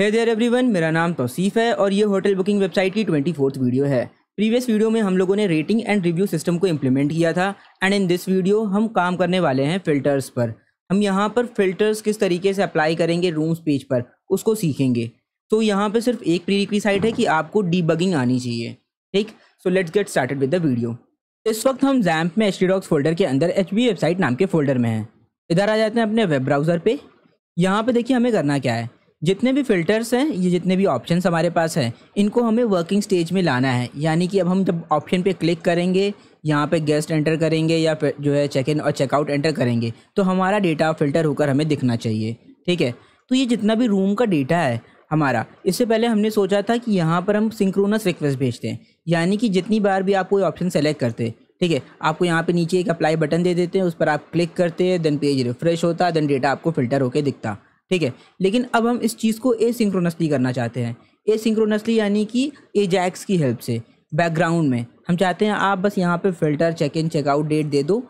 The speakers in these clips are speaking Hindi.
है एवरी एवरीवन मेरा नाम तोसीफ़ है और ये होटल बुकिंग वेबसाइट की ट्वेंटी फोर्थ वीडियो है प्रीवियस वीडियो में हम लोगों ने रेटिंग एंड रिव्यू सिस्टम को इम्प्लीमेंट किया था एंड इन दिस वीडियो हम काम करने वाले हैं फिल्टर्स पर हम यहाँ पर फिल्टर्स किस तरीके से अप्लाई करेंगे रूम्स पेज पर उसको सीखेंगे तो यहाँ पर सिर्फ एक साइट है कि आपको बगिंग आनी चाहिए ठीक so let's get started with the video इस वक्त हम जैम्प में एच फोल्डर के अंदर एच वेबसाइट नाम के फोल्डर में हैं इधर आ जाते हैं अपने वेब ब्राउज़र पर यहाँ पर देखिए हमें करना क्या है जितने भी फिल्टर्स हैं ये जितने भी ऑप्शंस हमारे पास हैं इनको हमें वर्किंग स्टेज में लाना है यानी कि अब हम जब ऑप्शन पे क्लिक करेंगे यहाँ पे गेस्ट एंटर करेंगे या फिर जो है चेक इन और चेकआउट एंटर करेंगे तो हमारा डेटा फिल्टर होकर हमें दिखना चाहिए ठीक है तो ये जितना भी रूम का डेटा है हमारा इससे पहले हमने सोचा था कि यहाँ पर हम सिंक्रोनस रिक्वेस्ट भेजते हैं यानी कि जितनी बार भी आप कोई ऑप्शन सेलेक्ट करते ठीक है आपको यहाँ पे नीचे एक अप्लाई बटन दे देते हैं उस पर आप क्लिक करते हैं देन पेज रिफ्रेश होता है देन डेटा आपको फिल्टर होकर दिखता ठीक है लेकिन अब हम इस चीज़ को एसिंक्रोनसली करना चाहते हैं एसिंक्रोनसली यानी कि एजैक्स की हेल्प से बैकग्राउंड में हम चाहते हैं आप बस यहाँ पे filter check in checkout date दे दो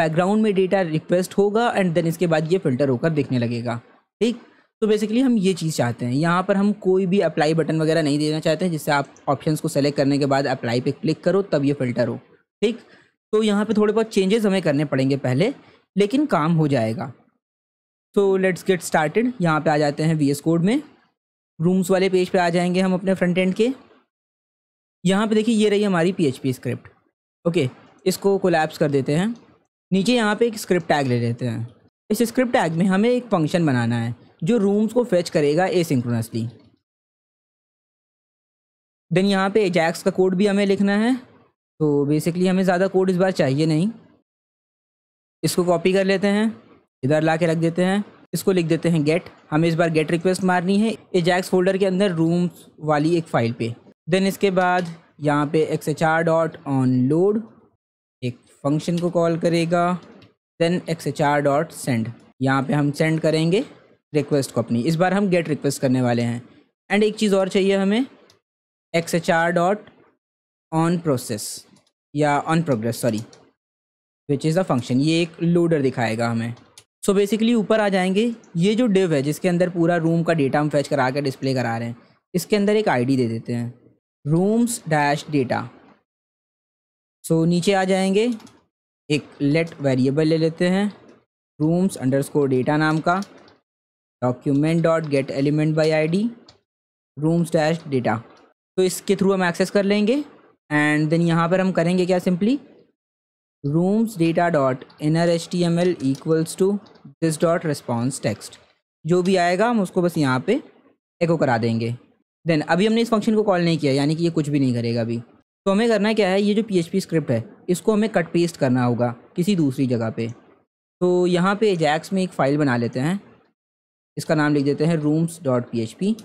बैकग्राउंड में डेटा रिक्वेस्ट होगा एंड देन इसके बाद ये फिल्टर होकर दिखने लगेगा ठीक तो बेसिकली हम ये चीज़ चाहते हैं यहाँ पर हम कोई भी अप्लाई बटन वगैरह नहीं देना चाहते हैं जिससे आप ऑप्शंस को सेलेक्ट करने के बाद अप्लाई पे क्लिक करो तब ये फिल्टर हो ठीक तो यहाँ पे थोड़े बहुत चेंजेस हमें करने पड़ेंगे पहले लेकिन काम हो जाएगा सो लेट्स गेट स्टार्टेड यहाँ पे आ जाते हैं वी कोड में रूम्स वाले पेज पे आ जाएंगे हम अपने फ्रंट एंड के यहाँ पे देखिए ये रही हमारी पी स्क्रिप्ट ओके इसको कोलैप्स कर देते हैं नीचे यहाँ पे एक स्क्रिप्ट टैग ले लेते हैं इस स्क्रिप्ट टैग में हमें एक फंक्शन बनाना है जो रूम्स को फेच करेगा सिंक्रोनसली देन यहाँ पे एजैक्स का कोड भी हमें लिखना है तो बेसिकली हमें ज़्यादा कोड इस बार चाहिए नहीं इसको कॉपी कर लेते हैं इधर ला के रख देते हैं इसको लिख देते हैं गेट हमें इस बार गेट रिक्वेस्ट मारनी है ए जैक्स फोल्डर के अंदर रूम्स वाली एक फाइल पे देन इसके बाद यहाँ पे X H R dot on load एक फंक्शन को कॉल करेगा then X H R dot send यहाँ पे हम सेंड करेंगे रिक्वेस्ट को अपनी इस बार हम गेट रिक्वेस्ट करने वाले हैं एंड एक चीज़ और चाहिए हमें X H R dot on process या on progress sorry which is the function ये एक लोडर दिखाएगा हमें सो बेसिकली ऊपर आ जाएंगे ये जो डिव है जिसके अंदर पूरा रूम का डेटा हम फैच करा के डिस्प्ले करा रहे हैं इसके अंदर एक आईडी दे देते हैं रूम्स डैश डेटा सो नीचे आ जाएंगे एक लेट वेरिएबल ले लेते हैं रूम्स अंडर स्कोर डेटा नाम का document dot get element by I D rooms dash data तो इसके थ्रू हम एक्सेस कर लेंगे एंड देन यहाँ पर हम करेंगे क्या simply rooms data dot inner html equals to this dot response text जो भी आएगा हम उसको बस यहाँ पे एको करा देंगे देन अभी हमने इस फंक्शन को कॉल नहीं किया यानी कि ये कुछ भी नहीं करेगा अभी तो हमें करना क्या है ये जो पी स्क्रिप्ट है इसको हमें कट पेस्ट करना होगा किसी दूसरी जगह पे तो यहाँ पे जैक्स में एक फ़ाइल बना लेते हैं इसका नाम लिख देते हैं रूम्स डॉट पी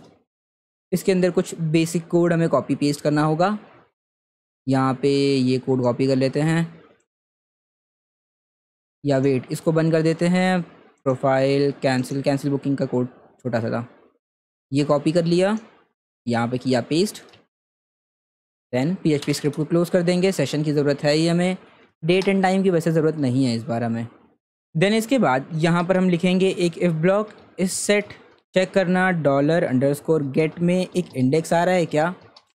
इसके अंदर कुछ बेसिक कोड हमें कॉपी पेस्ट करना होगा यहाँ पे ये कोड कॉपी कर लेते हैं या वेट इसको बंद कर देते हैं प्रोफाइल कैंसिल कैंसिल बुकिंग का कोड छोटा सा था ये कॉपी कर लिया यहाँ पे किया paste then P H P script को क्लोज़ कर देंगे सेशन की ज़रूरत है ही हमें डेट एंड टाइम की वैसे ज़रूरत नहीं है इस बार हमें देन इसके बाद यहाँ पर हम लिखेंगे एक if block isset check करना डॉलर अंडर स्कोर गेट में एक इंडेक्स आ रहा है क्या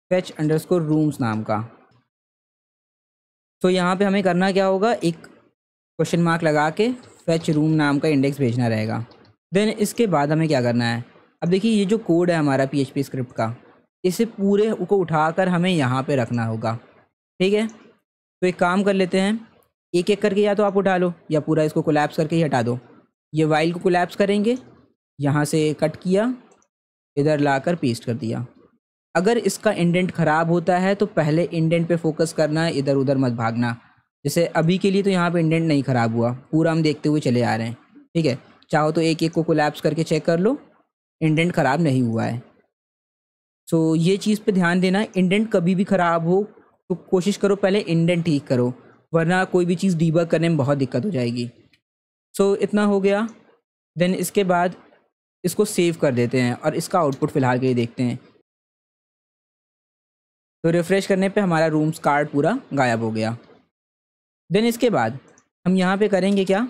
फैच अंडर स्कोर रूम्स नाम का तो यहाँ पे हमें करना क्या होगा एक क्वेश्चन मार्क लगा के फैच रूम नाम का इंडेक्स भेजना रहेगा देन इसके बाद हमें क्या करना है अब देखिए ये जो कोड है हमारा पी स्क्रिप्ट का इसे पूरे को उठाकर हमें यहाँ पे रखना होगा ठीक है तो एक काम कर लेते हैं एक एक करके या तो आप उठा लो या पूरा इसको कोलैप्स करके ही हटा दो ये वाइल को कोलैप्स करेंगे यहाँ से कट किया इधर ला कर पेस्ट कर दिया अगर इसका इंडेंट ख़राब होता है तो पहले इंडेंट पे फोकस करना इधर उधर मत भागना जैसे अभी के लिए तो यहाँ पे इंडेंट नहीं ख़राब हुआ पूरा हम देखते हुए चले आ रहे हैं ठीक है चाहो तो एक एक को कोलैप्स करके चेक कर लो इंडेंट ख़राब नहीं हुआ है सो so, ये चीज़ पे ध्यान देना इंडेंट कभी भी ख़राब हो तो कोशिश करो पहले इंडेंट ठीक करो वरना कोई भी चीज़ डीबर करने में बहुत दिक्कत हो जाएगी सो so, इतना हो गया देन इसके बाद इसको सेव कर देते हैं और इसका आउटपुट फ़िलहाल के लिए देखते हैं तो रिफ़्रेश करने पे हमारा रूम्स कार्ड पूरा गायब हो गया देन इसके बाद हम यहाँ पे करेंगे क्या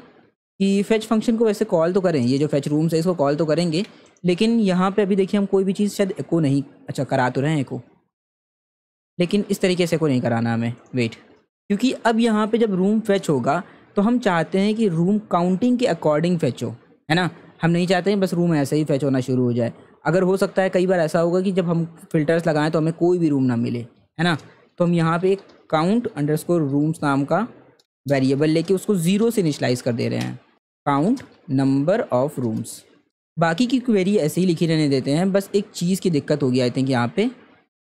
कि फेच फंक्शन को वैसे कॉल तो करें ये जो फेच रूम्स है इसको कॉल तो करेंगे लेकिन यहाँ पे अभी देखिए हम कोई भी चीज़ शायद एको नहीं अच्छा करा तो रहे हैं एको लेकिन इस तरीके से एको नहीं कराना हमें वेट क्योंकि अब यहाँ पे जब रूम फेच होगा तो हम चाहते हैं कि रूम काउंटिंग के अकॉर्डिंग फेच हो है ना हम नहीं चाहते हैं बस रूम ऐसे ही फेच होना शुरू हो जाए अगर हो सकता है कई बार ऐसा होगा कि जब हम फिल्टर्स लगाएं तो हमें कोई भी रूम ना मिले है ना तो हम यहाँ पे काउंट अंडरस्कोर रूम्स नाम का वेरिएबल लेके उसको ज़ीरो से इनिशलाइज कर दे रहे हैं काउंट नंबर ऑफ रूम्स बाकी की क्वेरी ऐसे ही लिखी रहने देते हैं बस एक चीज़ की दिक्कत होगी आई थिंक यहाँ पे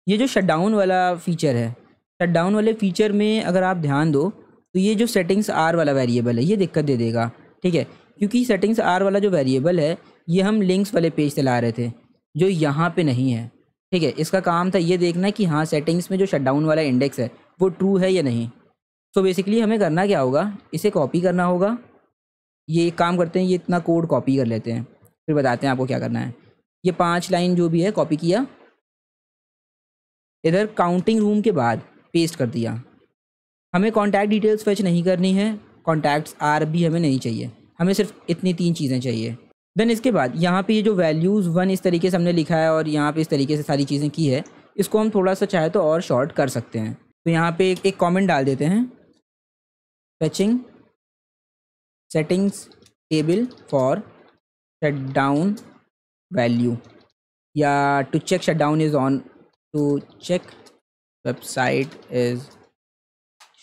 ये जो शटडाउन वाला फ़ीचर है शटडाउन वाले फ़ीचर में अगर आप ध्यान दो तो ये जो सेटिंग्स आर वाला वेरिएबल है ये दिक्कत दे देगा ठीक है क्योंकि सेटिंग्स आर वाला जो वेरिएबल है ये हम लिंक्स वाले पेज से ला रहे थे जो यहाँ पे नहीं है ठीक है इसका काम था ये देखना कि हाँ सेटिंग्स में जो शटडाउन वाला इंडेक्स है वो ट्रू है या नहीं सो so बेसिकली हमें करना क्या होगा इसे कॉपी करना होगा ये काम करते हैं ये इतना कोड कॉपी कर लेते हैं फिर बताते हैं आपको क्या करना है ये पाँच लाइन जो भी है कॉपी किया इधर काउंटिंग रूम के बाद पेस्ट कर दिया हमें कॉन्टैक्ट डिटेल्स फेच नहीं करनी है कॉन्टैक्ट्स आर भी हमें नहीं चाहिए हमें सिर्फ इतनी तीन चीज़ें चाहिए देन इसके बाद यहाँ पे ये जो वैल्यूज़ वन इस तरीके से हमने लिखा है और यहाँ पे इस तरीके से सारी चीज़ें की है इसको हम थोड़ा सा चाहे तो और शॉर्ट कर सकते हैं तो यहाँ पे एक कमेंट डाल देते हैं fetching settings table for shutdown value yeah to check shutdown is on to check website is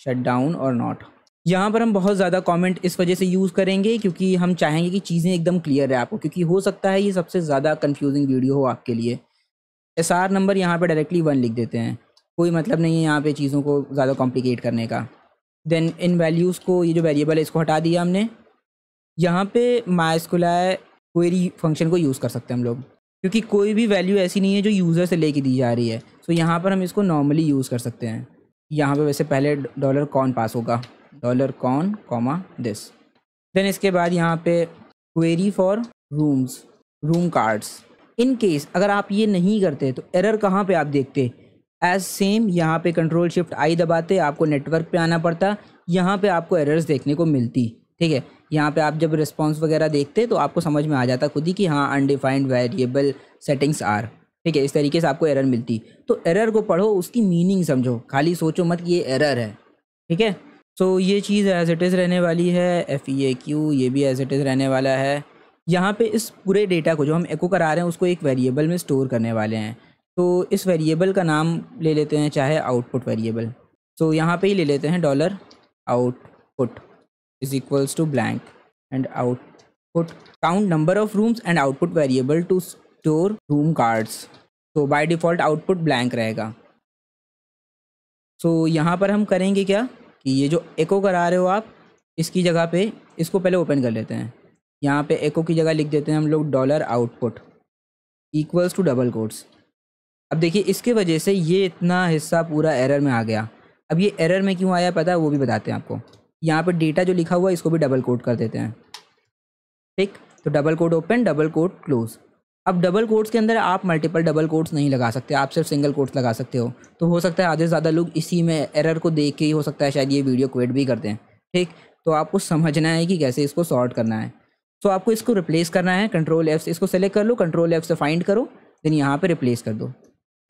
shutdown or not यहाँ पर हम बहुत ज़्यादा कमेंट इस वजह से यूज़ करेंगे क्योंकि हम चाहेंगे कि चीज़ें एकदम क्लियर है आपको क्योंकि हो सकता है ये सबसे ज़्यादा कंफ्यूजिंग वीडियो हो आपके लिए एस आर नंबर यहाँ पे डायरेक्टली वन लिख देते हैं कोई मतलब नहीं है यहाँ पे चीज़ों को ज़्यादा कॉम्प्लिकेट करने का देन इन वैल्यूज़ को ये जो वेरिएबल है इसको हटा दिया हमने यहाँ पे माइस्कुलाय क्वेरी फंक्शन को यूज़ कर सकते हैं हम लोग क्योंकि कोई भी वैल्यू ऐसी नहीं है जो यूज़र से लेके दी जा रही है सो यहाँ पर हम इसको नॉर्मली यूज़ कर सकते हैं यहाँ पे वैसे पहले डॉलर कॉन पास होगा dollar con comma this then इसके बाद यहाँ पे query for rooms room cards in case अगर आप ये नहीं करते तो एरर कहाँ पे आप देखते एज सेम यहाँ पे कंट्रोल शिफ्ट आई दबाते आपको नेटवर्क पे आना पड़ता यहाँ पे आपको एरर्स देखने को मिलती ठीक है यहाँ पे आप जब रिस्पॉन्स वगैरह देखते तो आपको समझ में आ जाता खुद ही कि हाँ अनडिफाइंड वेरिएबल सेटिंग्स आर ठीक है इस तरीके से आपको एरर मिलती तो एरर को पढ़ो उसकी मीनिंग समझो खाली सोचो मत कि ये एरर है ठीक है सो so, ये चीज़ एज इट इज़ रहने वाली है एफ़ ई ए क्यू ये भी एज इट इज़ रहने वाला है यहाँ पे इस पूरे डेटा को जो हम एको करा रहे हैं उसको एक वेरिएबल में स्टोर करने वाले हैं तो इस वेरिएबल का नाम ले लेते हैं चाहे आउटपुट वेरिएबल सो तो यहाँ पे ही ले लेते हैं dollar output is equals to blank and output count number of rooms and output variable to store room cards तो बाय डिफ़ॉल्ट आउटपुट ब्लैंक रहेगा सो तो so, यहाँ पर हम करेंगे क्या कि ये जो एको करा रहे हो आप इसकी जगह पे इसको पहले ओपन कर लेते हैं यहाँ पे एको की जगह लिख देते हैं हम लोग dollar output equals to double codes अब देखिए इसके वजह से ये इतना हिस्सा पूरा एरर में आ गया अब ये एरर में क्यों आया पता है वो भी बताते हैं आपको यहाँ पर डेटा जो लिखा हुआ है इसको भी डबल कोट कर देते हैं ठीक तो double quote open double quote close अब डबल कोट्स के अंदर आप मल्टीपल डबल कोट्स नहीं लगा सकते आप सिर्फ सिंगल कोट्स लगा सकते हो तो हो सकता है आधे से ज़्यादा लोग इसी में एरर को देख के ही हो सकता है शायद ये वीडियो क्वेट भी करते हैं ठीक तो आपको समझना है कि कैसे इसको सॉर्ट करना है सो तो आपको इसको रिप्लेस करना है कंट्रोल एफ इसको सेलेक्ट कर लो कंट्रोल एफ से फाइंड करो देन यहाँ पर रिप्लेस कर दो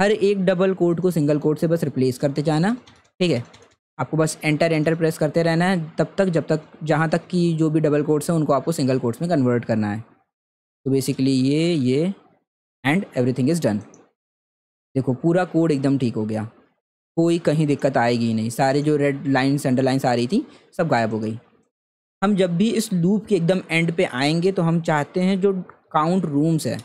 हर एक डबल कोट को सिंगल कोट से बस रिप्लेस करते जाना ठीक है आपको बस एंटर एंटर प्रेस करते रहना है तब तक जब तक जहाँ तक कि जो भी डबल कोट्स हैं उनको आपको सिंगल कोट्स में कन्वर्ट करना है तो बेसिकली ये ये एंड एवरीथिंग इज़ डन देखो पूरा कोड एकदम ठीक हो गया कोई कहीं दिक्कत आएगी ही नहीं सारे जो रेड लाइन्स अंडर लाइन्स आ रही थी सब गायब हो गई हम जब भी इस लूप के एकदम एंड पे आएंगे तो हम चाहते हैं जो काउंट रूम्स है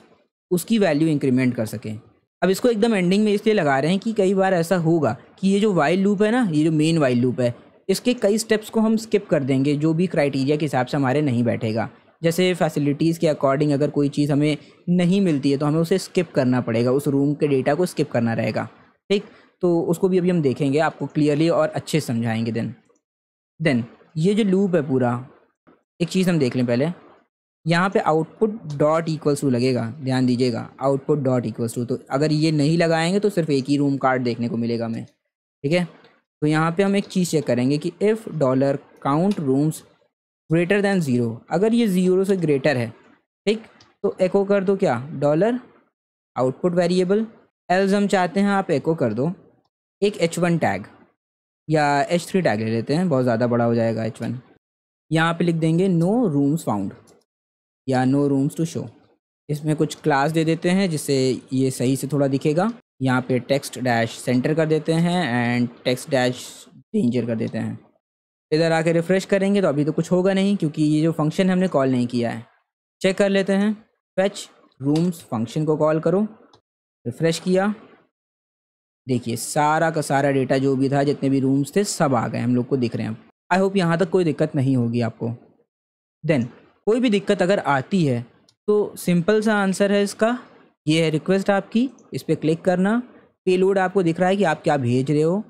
उसकी वैल्यू इंक्रीमेंट कर सकें अब इसको एकदम एंडिंग में इसलिए लगा रहे हैं कि कई बार ऐसा होगा कि ये जो वाइल लूप है ना ये जो मेन वाइल लूप है इसके कई स्टेप्स को हम स्किप कर देंगे जो भी क्राइटेरिया के हिसाब से हमारे नहीं बैठेगा जैसे फैसिलिटीज़ के अकॉर्डिंग अगर कोई चीज़ हमें नहीं मिलती है तो हमें उसे स्किप करना पड़ेगा उस रूम के डेटा को स्किप करना रहेगा ठीक तो उसको भी अभी हम देखेंगे आपको क्लियरली और अच्छे समझाएंगे देन देन ये जो लूप है पूरा एक चीज़ हम देख लें पहले यहाँ पे आउटपुट डॉट इक्वल्स टू लगेगा ध्यान दीजिएगा आउटपुट डॉट इक्वल्स टू तो अगर ये नहीं लगाएंगे तो सिर्फ एक ही रूम कार्ड देखने को मिलेगा हमें ठीक है तो यहाँ पे हम एक चीज़ चेक करेंगे कि if dollar count rooms greater than zero अगर ये ज़ीरो से ग्रेटर है ठीक तो एको कर दो क्या डॉलर आउटपुट वेरिएबल एल्स हम चाहते हैं आप एको कर दो एक एच वन टैग या एच थ्री टैग ले लेते हैं बहुत ज़्यादा बड़ा हो जाएगा एच वन यहाँ पर लिख देंगे नो रूम्स फाउंड या नो रूम्स टू शो इसमें कुछ क्लास दे देते हैं जिससे ये सही से थोड़ा दिखेगा यहाँ पे टेक्स्ट डैश सेंटर कर देते हैं एंड टेक्स्ट डैश डेंजर कर देते हैं इधर आके रिफ़्रेश करेंगे तो अभी तो कुछ होगा नहीं क्योंकि ये जो फंक्शन हमने कॉल नहीं किया है चेक कर लेते हैं फैच रूम्स फंक्शन को कॉल करो रिफ़्रेश किया देखिए सारा का सारा डेटा जो भी था जितने भी रूम्स थे सब आ गए हम लोग को दिख रहे हैं आई होप यहाँ तक कोई दिक्कत नहीं होगी आपको देन कोई भी दिक्कत अगर आती है तो सिंपल सा आंसर है इसका ये है रिक्वेस्ट आपकी इस पर क्लिक करना पेलोड आपको दिख रहा है कि आप क्या भेज रहे हो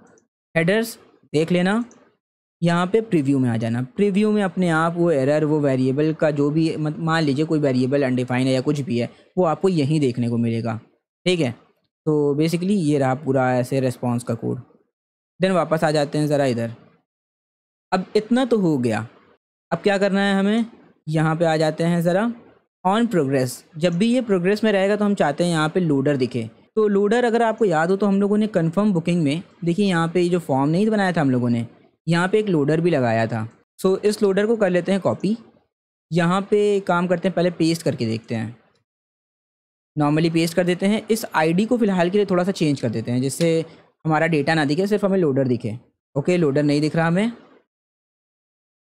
हेडर्स देख लेना यहाँ पे प्रीव्यू में आ जाना प्रीव्यू में अपने आप वो एरर वो वेरिएबल का जो भी मान लीजिए कोई वेरिएबल अनडिफाइन है या कुछ भी है वो आपको यहीं देखने को मिलेगा ठीक है तो बेसिकली ये रहा पूरा ऐसे रेस्पॉन्स का कोड देन वापस आ जाते हैं ज़रा इधर अब इतना तो हो गया अब क्या करना है हमें यहाँ पे आ जाते हैं ज़रा ऑन प्रोग्रेस जब भी ये प्रोग्रेस में रहेगा तो हम चाहते हैं यहाँ पे लोडर दिखे तो लोडर अगर आपको याद हो तो हम लोगों ने कंफर्म बुकिंग में देखिए यहाँ पे जो फॉर्म नहीं बनाया था हम लोगों ने यहाँ पे एक लोडर भी लगाया था सो इस लोडर को कर लेते हैं कॉपी यहाँ पे काम करते हैं पहले पेस्ट करके देखते हैं नॉर्मली पेस्ट कर देते हैं इस आईडी को फ़िलहाल के लिए थोड़ा सा चेंज कर देते हैं जिससे हमारा डेटा ना दिखे सिर्फ हमें लोडर दिखे ओके लोडर नहीं दिख रहा हमें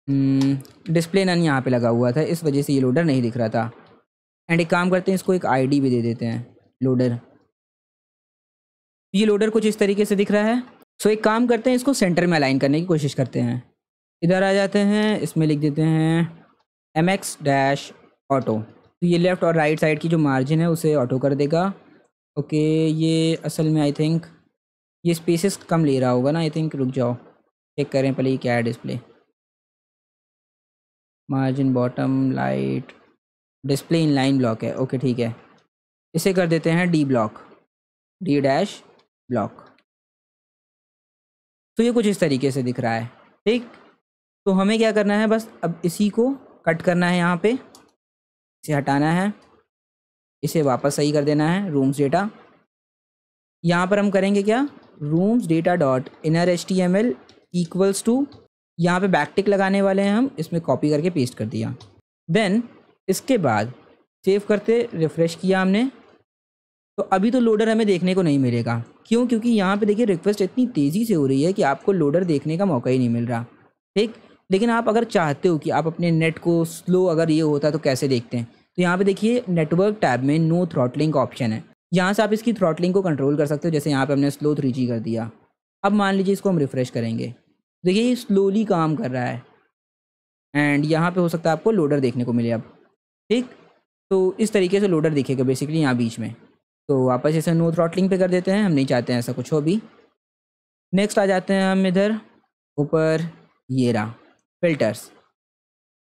डिस्प्ले हम्म, नन यहाँ पे लगा हुआ था इस वजह से ये लोडर नहीं दिख रहा था एंड एक काम करते हैं इसको एक आईडी भी दे देते हैं लोडर ये लोडर कुछ इस तरीके से दिख रहा है सो एक काम करते हैं इसको सेंटर में अलाइन करने की कोशिश करते हैं इधर आ जाते हैं इसमें लिख देते हैं एम एक्स डैश ऑटो तो ये लेफ़्ट और राइट साइड की जो मार्जिन है उसे ऑटो कर देगा ओके ये असल में आई थिंक ये स्पेसिस कम ले रहा होगा ना आई थिंक रुक जाओ चेक करें पहले ये क्या है display margin bottom light display inline block है ओके ठीक है इसे कर देते हैं D block D dash block तो ये कुछ इस तरीके से दिख रहा है ठीक तो हमें क्या करना है बस अब इसी को कट करना है यहाँ पे इसे हटाना है इसे वापस सही कर देना है रूम्स डेटा यहाँ पर हम करेंगे क्या rooms data dot inner H T M L equals to यहाँ पे बैक टिक लगाने वाले हैं हम इसमें कॉपी करके पेस्ट कर दिया देन इसके बाद सेव करते रिफ़्रेश किया हमने तो अभी तो लोडर हमें देखने को नहीं मिलेगा क्यों क्योंकि यहाँ पे देखिए रिक्वेस्ट इतनी तेज़ी से हो रही है कि आपको लोडर देखने का मौका ही नहीं मिल रहा ठीक लेकिन आप अगर चाहते हो कि आप अपने नेट को स्लो अगर ये होता तो कैसे देखते हैं तो यहाँ पे देखिए नेटवर्क टैब में नो थ्रॉटलिंग का ऑप्शन है यहाँ से आप इसकी थ्रॉटलिंग को कंट्रोल कर सकते हो जैसे यहाँ पे हमने स्लो थ्री कर दिया अब मान लीजिए इसको हम रिफ़्रेश करेंगे देखिए ये स्लोली काम कर रहा है एंड यहाँ पे हो सकता है आपको लोडर देखने को मिले अब ठीक तो इस तरीके से लोडर दिखेगा बेसिकली यहाँ बीच में तो वापस इसे नो थ्रॉटलिंग पे कर देते हैं हम नहीं चाहते हैं ऐसा कुछ हो भी नेक्स्ट आ जाते हैं हम इधर ऊपर ये रहा फिल्टर्स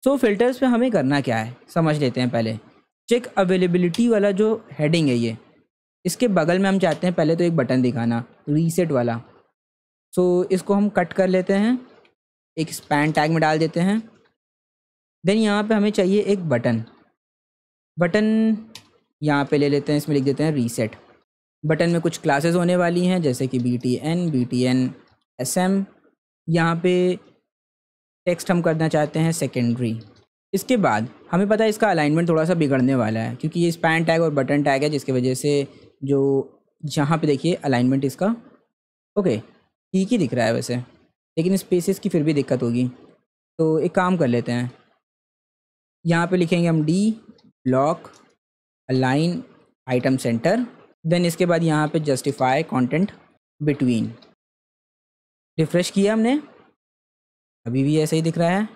सो फिल्टर्स पे हमें करना क्या है समझ लेते हैं पहले चेक अवेलेबिलिटी वाला जो हेडिंग है ये इसके बगल में हम चाहते हैं पहले तो एक बटन दिखाना रीसेट वाला सो so, इसको हम कट कर लेते हैं एक स्पैन टैग में डाल देते हैं देन यहाँ पे हमें चाहिए एक बटन बटन यहाँ पे ले लेते हैं इसमें लिख देते हैं रीसेट बटन में कुछ क्लासेस होने वाली हैं जैसे कि B T N B T N S M यहाँ पर टेक्स्ट हम करना चाहते हैं सेकेंडरी इसके बाद हमें पता है इसका अलाइनमेंट थोड़ा सा बिगड़ने वाला है क्योंकि ये स्पैन टैग और बटन टैग है जिसकी वजह से जो यहाँ पे देखिए अलाइनमेंट इसका ओके ठीक ही दिख रहा है वैसे लेकिन स्पेसिस की फिर भी दिक्कत होगी तो एक काम कर लेते हैं यहाँ पे लिखेंगे हम D block align item center then इसके बाद यहाँ पे जस्टिफाई कंटेंट बिटवीन रिफ़्रेश किया हमने अभी भी ऐसे ही दिख रहा है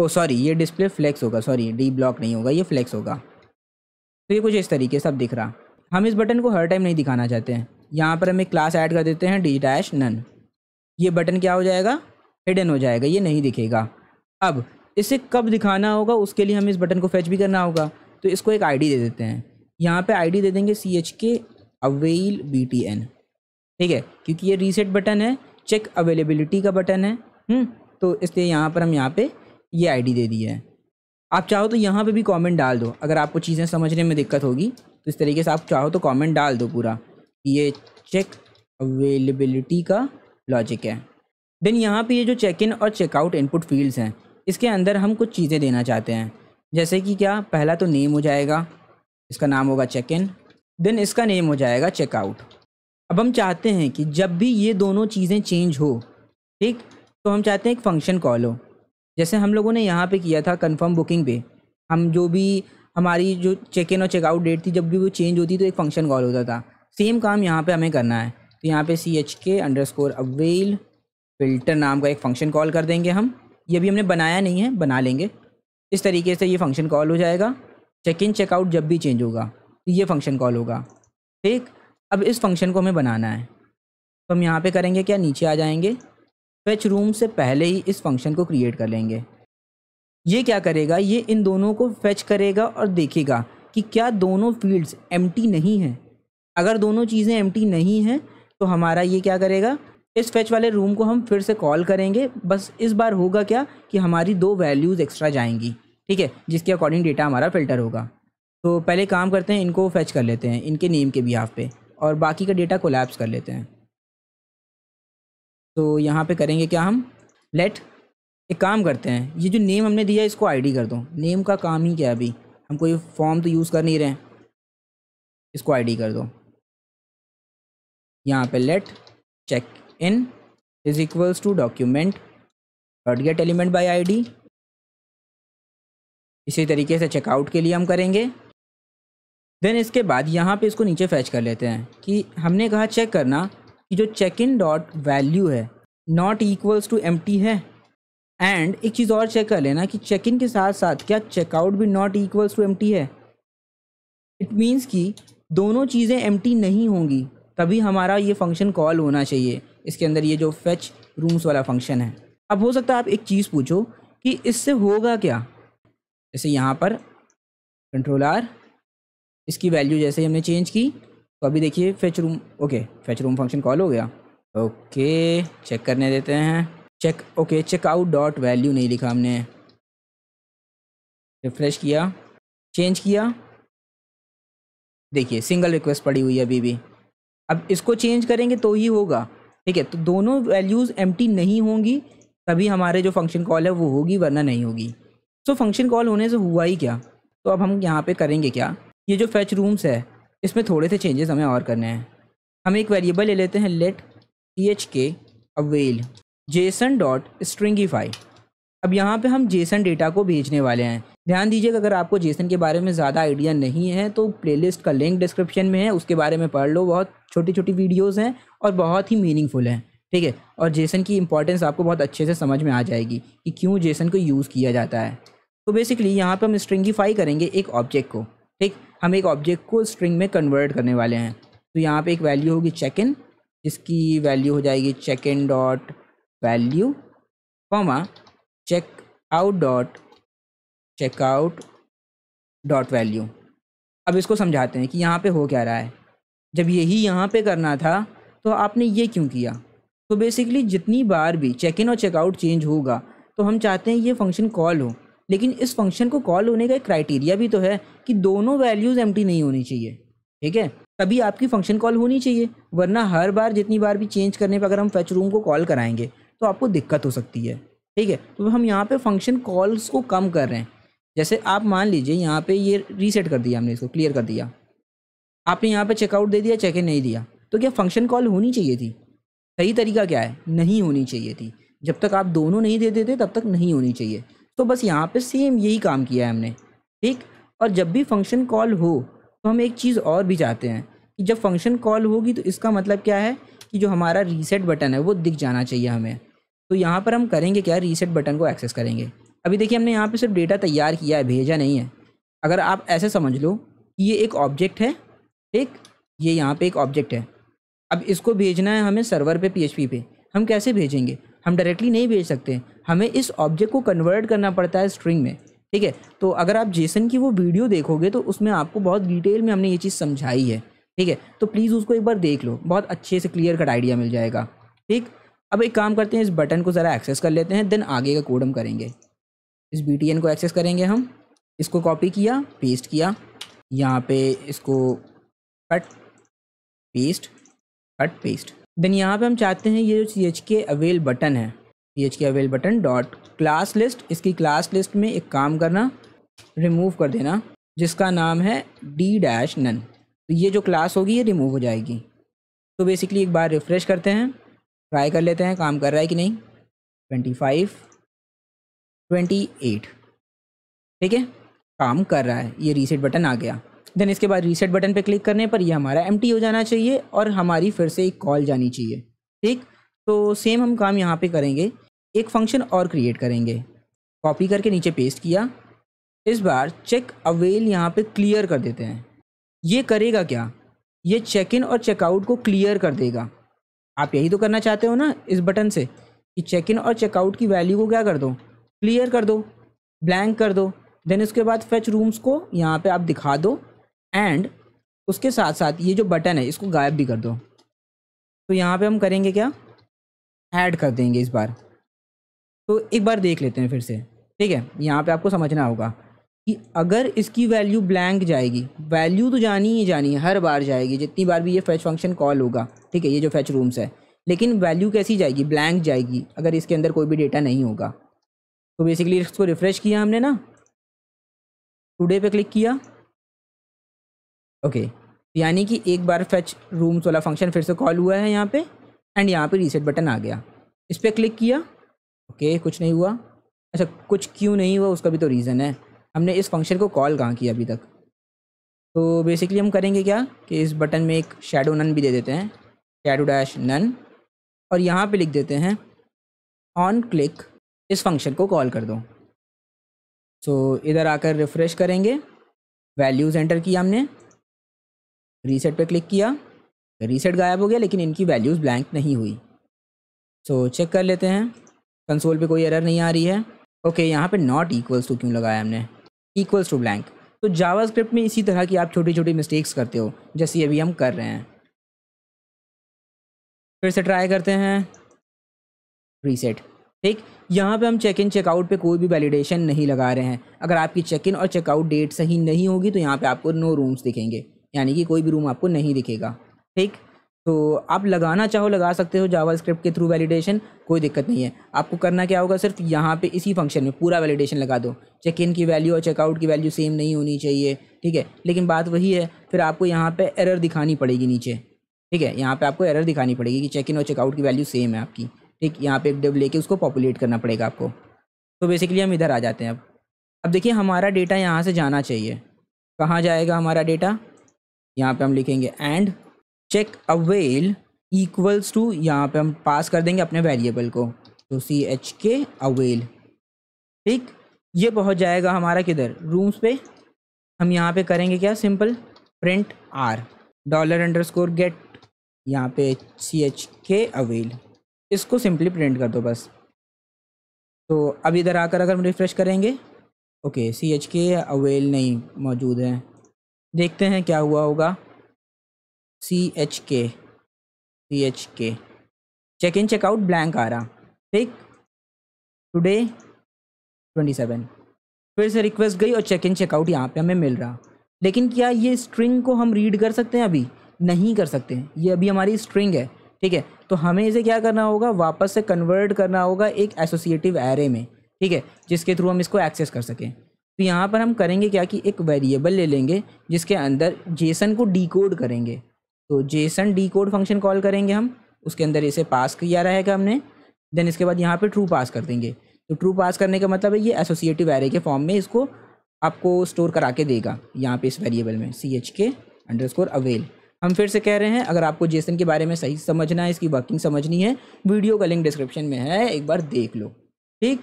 ओ सॉरी ये डिस्प्ले फ्लैक्स होगा सॉरी डी ब्लॉक नहीं होगा ये फ्लैक्स होगा तो ये कुछ इस तरीके से अब दिख रहा हम इस बटन को हर टाइम नहीं दिखाना चाहते हैं यहाँ पर हम एक क्लास ऐड कर देते हैं डी डैश नन ये बटन क्या हो जाएगा हिडन हो जाएगा ये नहीं दिखेगा अब इसे कब दिखाना होगा उसके लिए हमें इस बटन को फैच भी करना होगा तो इसको एक आईडी दे देते हैं यहाँ पे आईडी दे देंगे C H K avail B T N ठीक है क्योंकि ये रीसेट बटन है चेक अवेलेबिलिटी का बटन है हुँ? हम्म, तो इसलिए यहाँ पर हम यहाँ पे ये आईडी दे दी है आप चाहो तो यहाँ पे भी कमेंट डाल दो अगर आपको चीज़ें समझने में दिक्कत होगी तो इस तरीके से आप चाहो तो कॉमेंट डाल दो पूरा ये चेक अवेलेबिलिटी का लॉजिक है देन यहाँ पे ये जो चेक इन और चेकआउट इनपुट फील्ड्स हैं इसके अंदर हम कुछ चीज़ें देना चाहते हैं जैसे कि क्या पहला तो नेम हो जाएगा इसका नाम होगा चेक इन देन इसका नेम हो जाएगा चेकआउट अब हम चाहते हैं कि जब भी ये दोनों चीज़ें चेंज हो ठीक तो हम चाहते हैं एक फ़ंक्शन कॉल हो जैसे हम लोगों ने यहाँ पे किया था कंफर्म बुकिंग पे हम जो भी हमारी जो चेक इन और चेकआउट डेट थी जब भी वो चेंज होती तो एक फ़ंक्शन कॉल होता था सेम काम यहाँ पे हमें करना है तो यहाँ पे C H K underscore avail filter नाम का एक फंक्शन कॉल कर देंगे हम ये भी हमने बनाया नहीं है बना लेंगे इस तरीके से ये फंक्शन कॉल हो जाएगा चेक इन चेकआउट जब भी चेंज होगा तो ये फंक्शन कॉल होगा ठीक अब इस फंक्शन को हमें बनाना है तो हम यहाँ पे करेंगे क्या नीचे आ जाएंगे फैच रूम से पहले ही इस फंक्शन को क्रिएट कर लेंगे ये क्या करेगा ये इन दोनों को फैच करेगा और देखेगा कि क्या दोनों फील्ड्स एम्प्टी नहीं हैं अगर दोनों चीज़ें एम्प्टी नहीं हैं तो हमारा ये क्या करेगा इस फेच वाले रूम को हम फिर से कॉल करेंगे बस इस बार होगा क्या कि हमारी दो वैल्यूज़ एक्स्ट्रा जाएंगी ठीक है जिसके अकॉर्डिंग डेटा हमारा फ़िल्टर होगा तो पहले काम करते हैं इनको फैच कर लेते हैं इनके नेम के भी पे और बाकी का डेटा कोलैप्स कर लेते हैं तो यहाँ पे करेंगे क्या हम लेट एक काम करते हैं ये जो नेम हमने दिया इसको आईडी कर दो नेम का काम ही क्या अभी हम कोई फॉर्म तो यूज़ कर नहीं रहे हैं इसको आईडी कर दो यहाँ पे let check in is equals to document dot get element by ID इसी तरीके से चेकआउट के लिए हम करेंगे देन इसके बाद यहाँ पे इसको नीचे फैच कर लेते हैं कि हमने कहा चेक करना कि जो चेक इन डॉट वैल्यू है नॉट इक्वल्स टू एम है एंड एक चीज़ और चेक कर लेना कि चेक इन के साथ साथ क्या चेकआउट भी नॉट इक्वल्स टू एम है इट मीन्स कि दोनों चीज़ें एम नहीं होंगी तभी हमारा ये फंक्शन कॉल होना चाहिए इसके अंदर ये जो फेच रूम्स वाला फंक्शन है अब हो सकता है आप एक चीज़ पूछो कि इससे होगा क्या जैसे यहाँ पर कंट्रोल आर इसकी वैल्यू जैसे हमने चेंज की तो अभी देखिए fetch room okay fetch room function call हो गया ओके चेक करने देते हैं check okay checkout dot value नहीं लिखा हमने रिफ्रेश किया चेंज किया देखिए सिंगल रिक्वेस्ट पड़ी हुई है अभी भी अब इसको चेंज करेंगे तो ही होगा ठीक है तो दोनों वैल्यूज़ एम नहीं होंगी तभी हमारे जो फंक्शन कॉल है वो होगी वरना नहीं होगी सो फंक्शन कॉल होने से हुआ ही क्या तो अब हम यहाँ पे करेंगे क्या ये जो फैच रूम्स है इसमें थोड़े से चेंजेस हमें और करने हैं हम एक वेरिएबल ले लेते हैं let T H K avail JSON dot stringify अब यहाँ पे हम जेसन डेटा को भेजने वाले हैं ध्यान दीजिएगा अगर आपको जेसन के बारे में ज़्यादा आइडिया नहीं है तो प्लेलिस्ट का लिंक डिस्क्रिप्शन में है उसके बारे में पढ़ लो बहुत छोटी छोटी वीडियोज़ हैं और बहुत ही मीनिंगफुल हैं ठीक है और जेसन की इंपॉर्टेंस आपको बहुत अच्छे से समझ में आ जाएगी कि क्यों जेसन को यूज़ किया जाता है तो बेसिकली यहाँ पर हम स्ट्रिंगीफाई करेंगे एक ऑब्जेक्ट को ठीक हम एक ऑब्जेक्ट को स्ट्रिंग में कन्वर्ट करने वाले हैं तो यहाँ पर एक वैल्यू होगी चेक इन जिसकी वैल्यू हो जाएगी check in dot value comma check out dot checkout dot value अब इसको समझाते हैं कि यहाँ पे हो क्या रहा है जब यही यहाँ पे करना था तो आपने ये क्यों किया तो बेसिकली जितनी बार भी चेक इन और चेकआउट चेंज होगा तो हम चाहते हैं ये फंक्शन कॉल हो लेकिन इस फंक्शन को कॉल होने का एक क्राइटेरिया भी तो है कि दोनों वैल्यूज़ एम नहीं होनी चाहिए ठीक है तभी आपकी फंक्शन कॉल होनी चाहिए वरना हर बार जितनी बार भी चेंज करने पर अगर हम फैच रूम को कॉल कराएंगे तो आपको दिक्कत हो सकती है ठीक है तो हम यहाँ पे फंक्शन कॉल्स को कम कर रहे हैं जैसे आप मान लीजिए यहाँ पे ये रीसेट कर दिया हमने इसको क्लियर कर दिया आपने यहाँ पे चेकआउट दे दिया चेक इन नहीं दिया तो क्या फंक्शन कॉल होनी चाहिए थी सही तरीका क्या है नहीं होनी चाहिए थी जब तक आप दोनों नहीं दे देते तब तक नहीं होनी चाहिए तो बस यहाँ पर सेम यही काम किया है हमने ठीक और जब भी फंक्शन कॉल हो तो हम एक चीज़ और भी चाहते हैं कि जब फंक्शन कॉल होगी तो इसका मतलब क्या है कि जो हमारा रीसेट बटन है वो दिख जाना चाहिए हमें तो यहाँ पर हम करेंगे क्या रीसेट बटन को एक्सेस करेंगे अभी देखिए हमने यहाँ पे सिर्फ डेटा तैयार किया है भेजा नहीं है अगर आप ऐसे समझ लो कि ये एक ऑब्जेक्ट है ठीक ये यहाँ पे एक ऑब्जेक्ट है अब इसको भेजना है हमें सर्वर पे पीएचपी पे हम कैसे भेजेंगे हम डायरेक्टली नहीं भेज सकते हमें इस ऑब्जेक्ट को कन्वर्ट करना पड़ता है स्ट्रिंग में ठीक है तो अगर आप जेसन की वो वीडियो देखोगे तो उसमें आपको बहुत डिटेल में हमने ये चीज़ समझाई है ठीक है तो प्लीज़ उसको एक बार देख लो बहुत अच्छे से क्लियर कट आइडिया मिल जाएगा ठीक अब एक काम करते हैं इस बटन को ज़रा एक्सेस कर लेते हैं देन आगे का कोड हम करेंगे इस बी को एक्सेस करेंगे हम इसको कॉपी किया पेस्ट किया यहाँ पे इसको cut paste cut paste then यहाँ पे हम चाहते हैं ये जो C H K avail button है C H K avail button dot class list इसकी क्लास लिस्ट में एक काम करना रिमूव कर देना जिसका नाम है डी डैश नन तो ये जो क्लास होगी ये रिमूव हो जाएगी तो बेसिकली एक बार रिफ़्रेश करते हैं ट्राई कर लेते हैं काम कर रहा है कि नहीं ट्वेंटी फाइव ट्वेंटी एट ठीक है काम कर रहा है ये रीसेट बटन आ गया देन इसके बाद रीसेट बटन पे क्लिक करने पर ये हमारा एम हो जाना चाहिए और हमारी फिर से एक कॉल जानी चाहिए ठीक तो सेम हम काम यहाँ पे करेंगे एक फंक्शन और क्रिएट करेंगे कॉपी करके नीचे पेस्ट किया इस बार चेक अवेल यहाँ पे क्लियर कर देते हैं ये करेगा क्या ये चेक इन और चेकआउट को क्लियर कर देगा आप यही तो करना चाहते हो ना इस बटन से कि चेक इन और चेकआउट की वैल्यू को क्या कर दो क्लियर कर दो ब्लैंक कर दो देन उसके बाद फेच रूम्स को यहाँ पे आप दिखा दो एंड उसके साथ साथ ये जो बटन है इसको गायब भी कर दो तो यहाँ पे हम करेंगे क्या ऐड कर देंगे इस बार तो एक बार देख लेते हैं फिर से ठीक है यहाँ पे आपको समझना होगा कि अगर इसकी वैल्यू ब्लैंक जाएगी वैल्यू तो जानी ही जानी है हर बार जाएगी जितनी बार भी ये फेच फंक्शन कॉल होगा ठीक है ये जो फैच रूम्स है लेकिन वैल्यू कैसी जाएगी ब्लैंक जाएगी अगर इसके अंदर कोई भी डेटा नहीं होगा तो बेसिकली इसको रिफ़्रेश किया हमने ना टुडे पे क्लिक किया ओके यानी कि एक बार फैच रूम्स वाला फंक्शन फिर से कॉल हुआ है यहाँ पे एंड यहाँ पे रीसेट बटन आ गया इस पर क्लिक किया ओके कुछ नहीं हुआ अच्छा कुछ क्यों नहीं हुआ उसका भी तो रीज़न है हमने इस फंक्शन को कॉल कहाँ किया अभी तक तो बेसिकली हम करेंगे क्या कि इस बटन में एक शेडो नन भी दे देते हैं टैटू डैश नन और यहाँ पे लिख देते हैं ऑन क्लिक इस फंक्शन को कॉल कर दो सो so, इधर आकर रिफ़्रेश करेंगे वैल्यूज़ एंटर किया हमने रीसेट पे क्लिक किया रीसेट गायब हो गया लेकिन इनकी वैल्यूज़ ब्लैंक नहीं हुई सो so, चेक कर लेते हैं कंसोल पे कोई एरर नहीं आ रही है ओके okay, यहाँ पे नॉट इक्वल्स टू क्यों लगाया हमने इक्वल्स टू ब्लैंक तो जावा स्क्रिप्ट में इसी तरह की आप छोटी छोटी मिस्टेक्स करते हो जैसे अभी हम कर रहे हैं फिर से ट्राई करते हैं रीसेट ठीक यहाँ पे हम चेक इन चेकआउट पे कोई भी वैलिडेशन नहीं लगा रहे हैं अगर आपकी चेक इन और चेकआउट डेट सही नहीं होगी तो यहाँ पे आपको नो रूम्स दिखेंगे यानी कि कोई भी रूम आपको नहीं दिखेगा ठीक तो आप लगाना चाहो लगा सकते हो जावा स्क्रिप्ट के थ्रू वैलिडेशन कोई दिक्कत नहीं है आपको करना क्या होगा सिर्फ यहाँ पे इसी फंक्शन में पूरा वैलिडेशन लगा दो चेक इन की वैल्यू और चेकआउट की वैल्यू सेम नहीं होनी चाहिए ठीक है लेकिन बात वही है फिर आपको यहाँ पे एरर दिखानी पड़ेगी नीचे ठीक है यहाँ पे आपको एरर दिखानी पड़ेगी कि चेक इन और चेकआउट की वैल्यू सेम है आपकी ठीक यहाँ पे एक डब लेके उसको पॉपुलेट करना पड़ेगा आपको तो बेसिकली हम इधर आ जाते हैं अब अब देखिए हमारा डेटा यहाँ से जाना चाहिए कहाँ जाएगा हमारा डेटा यहाँ पे हम लिखेंगे and check avail equals to यहाँ पे हम पास कर देंगे अपने वेरिएबल को तो सी एच के अवेल ठीक ये पहुँच जाएगा हमारा किधर रूम्स पे हम यहाँ पे करेंगे क्या simple print R dollar underscore get यहाँ पे सी एच के अवेल इसको सिंपली प्रिंट कर दो बस तो अब इधर आकर अगर हम रिफ़्रेश करेंगे okay C H K avail नहीं मौजूद हैं देखते हैं क्या हुआ होगा C H K C H K check in checkout blank आ रहा ठीक टुडे ट्वेंटी सेवन फिर से रिक्वेस्ट गई और चेक इन चेकआउट यहाँ पे हमें मिल रहा लेकिन क्या ये स्ट्रिंग को हम रीड कर सकते हैं अभी नहीं कर सकते ये अभी हमारी स्ट्रिंग है ठीक है तो हमें इसे क्या करना होगा वापस से कन्वर्ट करना होगा एक एसोसिएटिव एरे में ठीक है जिसके थ्रू हम इसको एक्सेस कर सकें तो यहाँ पर हम करेंगे क्या कि एक वेरिएबल ले लेंगे जिसके अंदर जेसन को डी करेंगे तो जेसन डी फंक्शन कॉल करेंगे हम उसके अंदर इसे पास किया रहेगा हमने देन इसके बाद यहाँ पर ट्रू पास कर देंगे तो ट्रू पास करने का मतलब है ये एसोसिएटिव एरे के फॉर्म में इसको आपको स्टोर करा के देगा यहाँ पे इस वेरिएबल में C H K underscore avail हम फिर से कह रहे हैं अगर आपको जेसन के बारे में सही समझना है इसकी वर्किंग समझनी है वीडियो का लिंक डिस्क्रिप्शन में है एक बार देख लो ठीक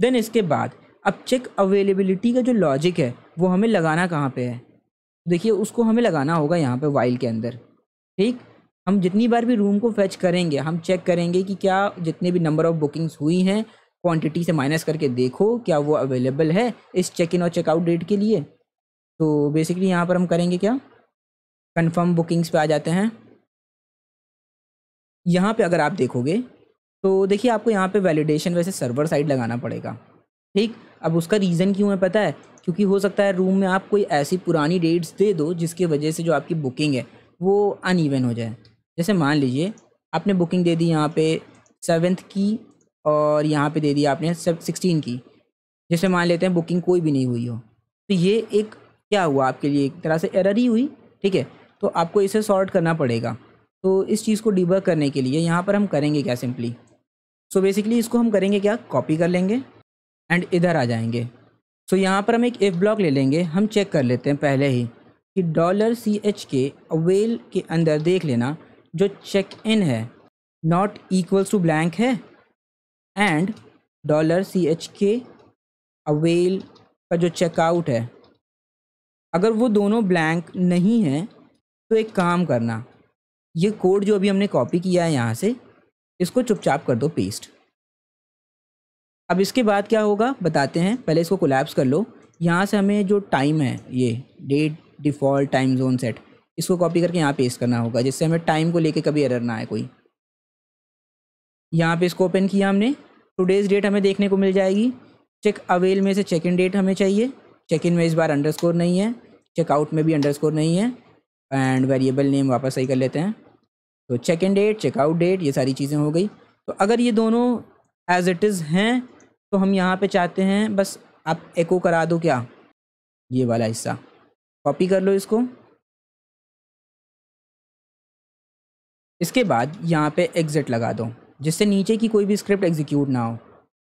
देन इसके बाद अब चेक अवेलेबिलिटी का जो लॉजिक है वो हमें लगाना कहाँ पे है देखिए उसको हमें लगाना होगा यहाँ पे वाइल के अंदर ठीक हम जितनी बार भी रूम को फैच करेंगे हम चेक करेंगे कि क्या जितने भी नंबर ऑफ़ बुकिंग्स हुई हैं क्वांटिटी से माइनस करके देखो क्या वो अवेलेबल है इस चेक इन और चेकआउट डेट के लिए तो बेसिकली यहाँ पर हम करेंगे क्या कंफर्म बुकिंग्स पे आ जाते हैं यहाँ पे अगर आप देखोगे तो देखिए आपको यहाँ पे वैलिडेशन वैसे सर्वर साइड लगाना पड़ेगा ठीक अब उसका रीज़न क्यों है पता है क्योंकि हो सकता है रूम में आप कोई ऐसी पुरानी डेट्स दे दो जिसके वजह से जो आपकी बुकिंग है वो अनइवन हो जाए जैसे मान लीजिए आपने बुकिंग दे दी यहाँ पे सेवेंथ की और यहाँ पे दे दी आपने सिक्सटीन की जैसे मान लेते हैं बुकिंग कोई भी नहीं हुई हो तो ये एक क्या हुआ आपके लिए एक तरह से एरर ही हुई ठीक है तो आपको इसे सॉर्ट करना पड़ेगा तो इस चीज़ को डिबर करने के लिए यहाँ पर हम करेंगे क्या सिंपली सो बेसिकली इसको हम करेंगे क्या कॉपी कर लेंगे एंड इधर आ जाएंगे सो so, यहाँ पर हम एक एफ ब्लॉक ले लेंगे हम चेक कर लेते हैं पहले ही कि dollar C H K avail के अंदर देख लेना जो चेक इन है नॉट इक्वल्स टू ब्लैंक है and dollar C H K avail का जो चेकआउट है अगर वो दोनों ब्लैंक नहीं हैं तो एक काम करना ये कोड जो अभी हमने कॉपी किया है यहाँ से इसको चुपचाप कर दो पेस्ट अब इसके बाद क्या होगा बताते हैं पहले इसको कोलैप्स कर लो यहाँ से हमें जो टाइम है ये date default time zone set इसको कॉपी करके यहाँ पेस्ट करना होगा जिससे हमें टाइम को लेके कभी एरर ना आए कोई यहाँ पे इसको ओपन किया हमने टुडेज़ डेट हमें देखने को मिल जाएगी चेक अवेल में से चेक इन डेट हमें चाहिए चेक इन में इस बार अंडरस्कोर नहीं है चेकआउट में भी अंडरस्कोर नहीं है एंड वेरिएबल नेम वापस सही कर लेते हैं तो check in date checkout date ये सारी चीज़ें हो गई तो अगर ये दोनों एज इट इज़ हैं तो हम यहाँ पे चाहते हैं बस आप एको करा दो क्या ये वाला हिस्सा कॉपी कर लो इसको इसके बाद यहाँ पे एग्ज़िट लगा दो जिससे नीचे की कोई भी स्क्रिप्ट एग्जीक्यूट ना हो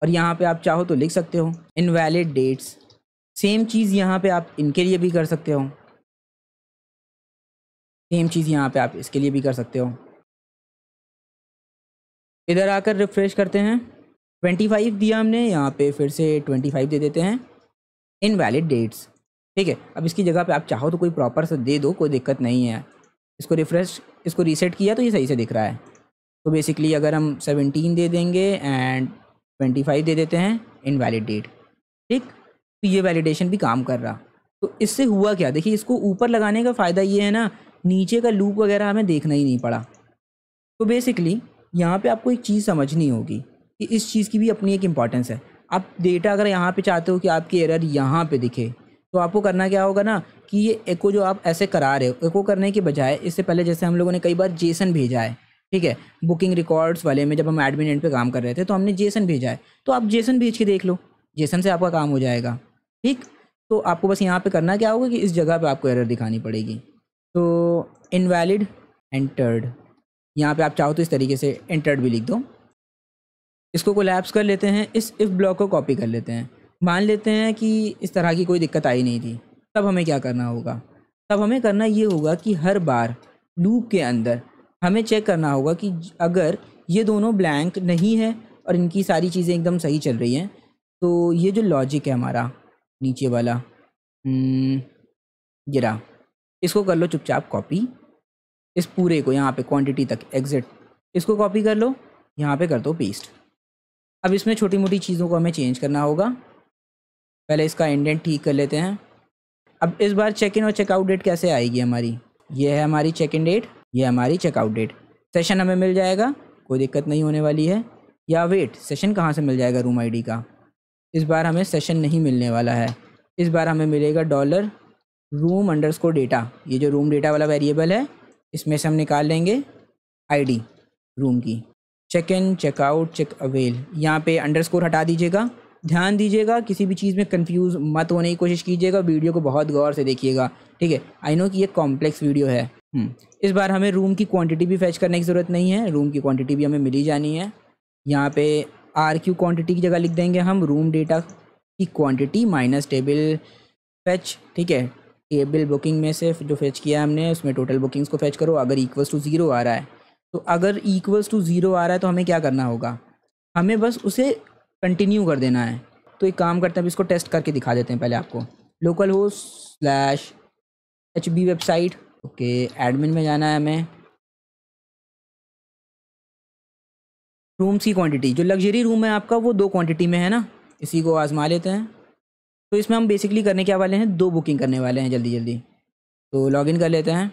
और यहाँ पे आप चाहो तो लिख सकते हो इनवैलिड डेट्स सेम चीज़ यहाँ पे आप इनके लिए भी कर सकते हो सेम चीज़ यहाँ पे आप इसके लिए भी कर सकते हो इधर आकर रिफ्रेश करते हैं ट्वेंटी फाइव दिया हमने यहाँ पे फिर से ट्वेंटी फाइव दे देते हैं इनवैलिड डेट्स ठीक है अब इसकी जगह पे आप चाहो तो कोई प्रॉपर से दे दो कोई दिक्कत नहीं है इसको रिफ्रेश इसको रीसेट किया तो ये सही से दिख रहा है तो बेसिकली अगर हम सेवनटीन दे देंगे एंड ट्वेंटी फाइव दे देते हैं इनवैलिड डेट ठीक तो ये वैलिडेशन भी काम कर रहा तो इससे हुआ क्या देखिए इसको ऊपर लगाने का फ़ायदा ये है ना नीचे का लूप वगैरह हमें देखना ही नहीं पड़ा तो बेसिकली यहाँ पे आपको एक चीज़ समझनी होगी कि इस चीज़ की भी अपनी एक इम्पॉर्टेंस है आप डेटा अगर यहाँ पे चाहते हो कि आपकी एरर यहाँ पे दिखे तो आपको करना क्या होगा ना कि ये एको जो आप ऐसे करा रहे हो एको करने के बजाय इससे पहले जैसे हम लोगों ने कई बार जेसन भेजा है ठीक है बुकिंग रिकॉर्ड्स वाले में जब हम एडमिन एंड पे काम कर रहे थे तो हमने जेसन भेजा है तो आप जेसन भेज के देख लो जेसन से आपका काम हो जाएगा ठीक तो आपको बस यहाँ पर करना क्या होगा कि इस जगह पर आपको एरर दिखानी पड़ेगी तो इनवैलिड एंटर्ड यहाँ पे आप चाहो तो इस तरीके से एंटर्ड भी लिख दो इसको कोलैप्स कर लेते हैं इस इफ़ ब्लॉक को कॉपी कर लेते हैं मान लेते हैं कि इस तरह की कोई दिक्कत आई नहीं थी तब हमें क्या करना होगा तब हमें करना ये होगा कि हर बार लूप के अंदर हमें चेक करना होगा कि अगर ये दोनों ब्लैंक नहीं है और इनकी सारी चीज़ें एकदम सही चल रही हैं तो ये जो लॉजिक है हमारा नीचे वाला हम्म, गिरा इसको कर लो चुपचाप कॉपी इस पूरे को यहाँ पे क्वांटिटी तक एग्जिट इसको कॉपी कर लो यहाँ पे कर दो पेस्ट अब इसमें छोटी मोटी चीज़ों को हमें चेंज करना होगा पहले इसका इंडेंट ठीक कर लेते हैं अब इस बार चेक इन और चेकआउट डेट कैसे आएगी हमारी ये है हमारी चेक इन डेट ये हमारी चेकआउट डेट सेशन हमें मिल जाएगा कोई दिक्कत नहीं होने वाली है या वेट सेशन कहाँ से मिल जाएगा रूम आईडी का इस बार हमें सेशन नहीं मिलने वाला है इस बार हमें मिलेगा डॉलर रूम अंडरस्कोर डेटा ये जो रूम डेटा वाला वेरिएबल है इसमें से हम निकाल लेंगे आईडी रूम की check in checkout check avail यहाँ पे अंडरस्कोर हटा दीजिएगा ध्यान दीजिएगा किसी भी चीज़ में कंफ्यूज मत होने की कोशिश कीजिएगा वीडियो को बहुत गौर से देखिएगा ठीक है आई नो कि ये कॉम्प्लेक्स वीडियो है हम्म। इस बार हमें रूम की क्वान्टिटी भी फैच करने की ज़रूरत नहीं है रूम की क्वान्टिटी भी हमें मिली जानी है यहाँ पर आर क्यू की जगह लिख देंगे हम रूम डेटा की क्वान्टिटी माइनस टेबल फैच ठीक है टेबल बिल बुकिंग में से जो फेच किया हमने उसमें टोटल बुकिंग्स को फेच करो अगर इक्वल्स टू ज़ीरो आ रहा है तो अगर इक्वल्स टू ज़ीरो आ रहा है तो हमें क्या करना होगा हमें बस उसे कंटिन्यू कर देना है तो एक काम करते हैं इसको टेस्ट करके दिखा देते हैं पहले आपको localhost slash H B website okay admin में जाना है हमें रूम्स की क्वांटिटी जो लग्जरी रूम है आपका वो दो क्वांटिटी में है ना इसी को आजमा लेते हैं तो इसमें हम बेसिकली करने क्या वाले हैं दो बुकिंग करने वाले हैं जल्दी जल्दी तो लॉगिन कर लेते हैं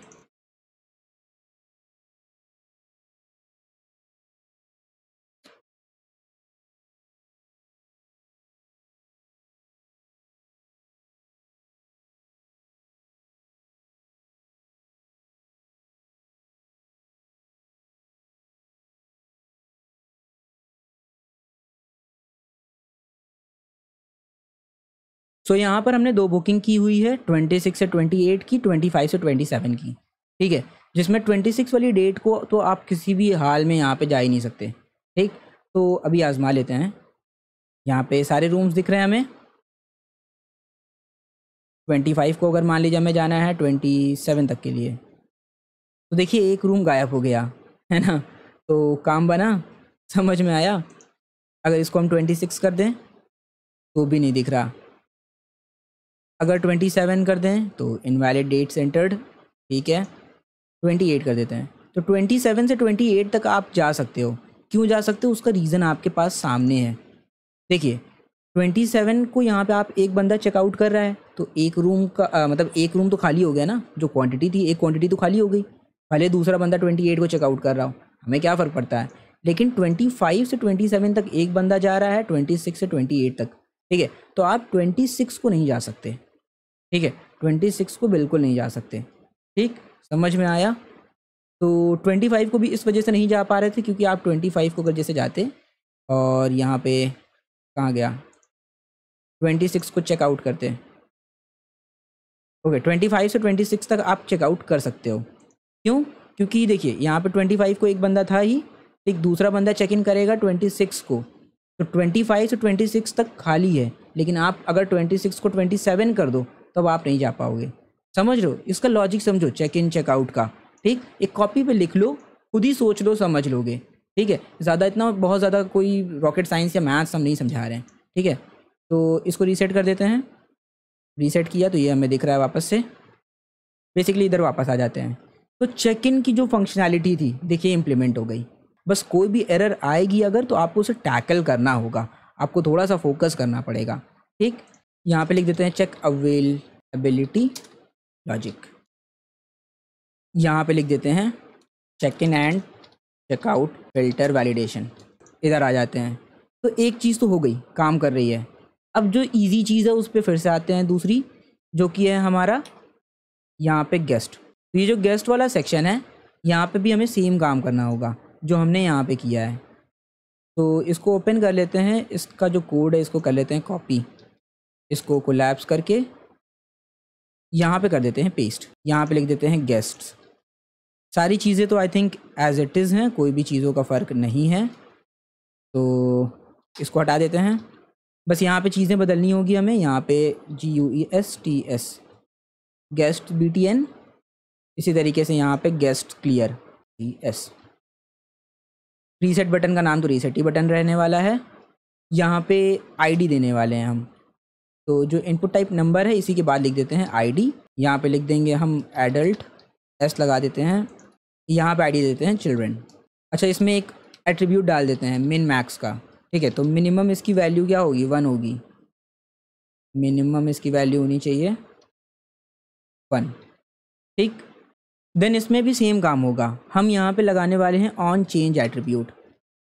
सो so, यहाँ पर हमने दो बुकिंग की हुई है ट्वेंटी सिक्स से ट्वेंटी एट की ट्वेंटी फाइव से ट्वेंटी सेवन की ठीक है जिसमें ट्वेंटी सिक्स वाली डेट को तो आप किसी भी हाल में यहाँ पे जा ही नहीं सकते ठीक तो अभी आजमा लेते हैं यहाँ पे सारे रूम्स दिख रहे हैं हमें ट्वेंटी फाइव को अगर मान लीजिए हमें जाना है ट्वेंटी सेवन तक के लिए तो देखिए एक रूम गायब हो गया है ना तो काम बना समझ में आया अगर इसको हम ट्वेंटी सिक्स कर दें तो भी नहीं दिख रहा अगर ट्वेंटी सेवन कर दें तो इनवैलिड डेट्स एंटर्ड ठीक है ट्वेंटी एट कर देते हैं तो ट्वेंटी सेवन से ट्वेंटी एट तक आप जा सकते हो क्यों जा सकते हो उसका रीज़न आपके पास सामने है देखिए ट्वेंटी सेवन को यहाँ पे आप एक बंदा चेकआउट कर रहा है तो एक रूम का आ, मतलब एक रूम तो खाली हो गया ना जो क्वान्टिटी थी एक क्वान्टिटी तो खाली हो गई भले दूसरा बंदा ट्वेंटी एट को चेकआउट कर रहा हो हमें क्या फ़र्क पड़ता है लेकिन ट्वेंटी फाइव से ट्वेंटी सेवन तक एक बंदा जा रहा है ट्वेंटी सिक्स से ट्वेंटी एट तक ठीक है तो आप ट्वेंटी सिक्स को नहीं जा सकते ठीक है ट्वेंटी सिक्स को बिल्कुल नहीं जा सकते ठीक समझ में आया तो ट्वेंटी फाइव को भी इस वजह से नहीं जा पा रहे थे क्योंकि आप ट्वेंटी फाइव को अगर जैसे जाते और यहाँ पे कहाँ गया ट्वेंटी सिक्स को चेकआउट करते ओके ट्वेंटी फाइव से ट्वेंटी सिक्स तक आप चेकआउट कर सकते हो क्यों क्योंकि देखिए यहाँ पे ट्वेंटी फाइव को एक बंदा था ही एक दूसरा बंदा चेक इन करेगा ट्वेंटी सिक्स को तो ट्वेंटी फाइव से ट्वेंटी सिक्स तक खाली है लेकिन आप अगर ट्वेंटी सिक्स को ट्वेंटी सेवन कर दो तब आप नहीं जा पाओगे समझ लो इसका लॉजिक समझो चेक इन चेकआउट का ठीक एक कॉपी पे लिख लो खुद ही सोच लो समझ लोगे ठीक है ज़्यादा इतना बहुत ज़्यादा कोई रॉकेट साइंस या मैथ्स हम नहीं समझा रहे हैं ठीक है तो इसको रीसेट कर देते हैं रीसेट किया तो ये हमें दिख रहा है वापस से बेसिकली इधर वापस आ जाते हैं तो चेक इन की जो फंक्शनैलिटी थी देखिए इम्प्लीमेंट हो गई बस कोई भी एरर आएगी अगर तो आपको उसे टैकल करना होगा आपको थोड़ा सा फोकस करना पड़ेगा ठीक यहाँ पे लिख देते हैं चेक अवेलेबिलिटी लॉजिक यहाँ पे लिख देते हैं check in and checkout filter validation इधर आ जाते हैं तो एक चीज़ तो हो गई काम कर रही है अब जो इजी चीज़ है उस पर फिर से आते हैं दूसरी जो कि है हमारा यहाँ पे गेस्ट तो ये जो गेस्ट वाला सेक्शन है यहाँ पे भी हमें सेम काम करना होगा जो हमने यहाँ पे किया है तो इसको ओपन कर लेते हैं इसका जो कोड है इसको कर लेते हैं कॉपी इसको कोलैप्स करके यहाँ पे कर देते हैं पेस्ट यहाँ पे लिख देते हैं गेस्ट्स सारी चीज़ें तो I think as it is हैं कोई भी चीज़ों का फ़र्क नहीं है तो इसको हटा देते हैं बस यहाँ पे चीज़ें बदलनी होगी हमें यहाँ पे G U E S T S guest B T N इसी तरीके से यहाँ पे guest clear T S reset button का नाम तो रीसेट ही बटन रहने वाला है यहाँ पे आईडी देने वाले हैं हम तो जो इनपुट टाइप नंबर है इसी के बाद लिख देते हैं आईडी यहाँ पर लिख देंगे हम एडल्ट एस लगा देते हैं यहाँ पे आईडी देते हैं चिल्ड्रन अच्छा इसमें एक एट्रीब्यूट डाल देते हैं मिन मैक्स का ठीक है तो मिनिमम इसकी वैल्यू क्या होगी वन होगी मिनिमम इसकी वैल्यू होनी चाहिए वन ठीक देन इसमें भी सेम काम होगा हम यहाँ पे लगाने वाले हैं ऑन चेंज एट्रीब्यूट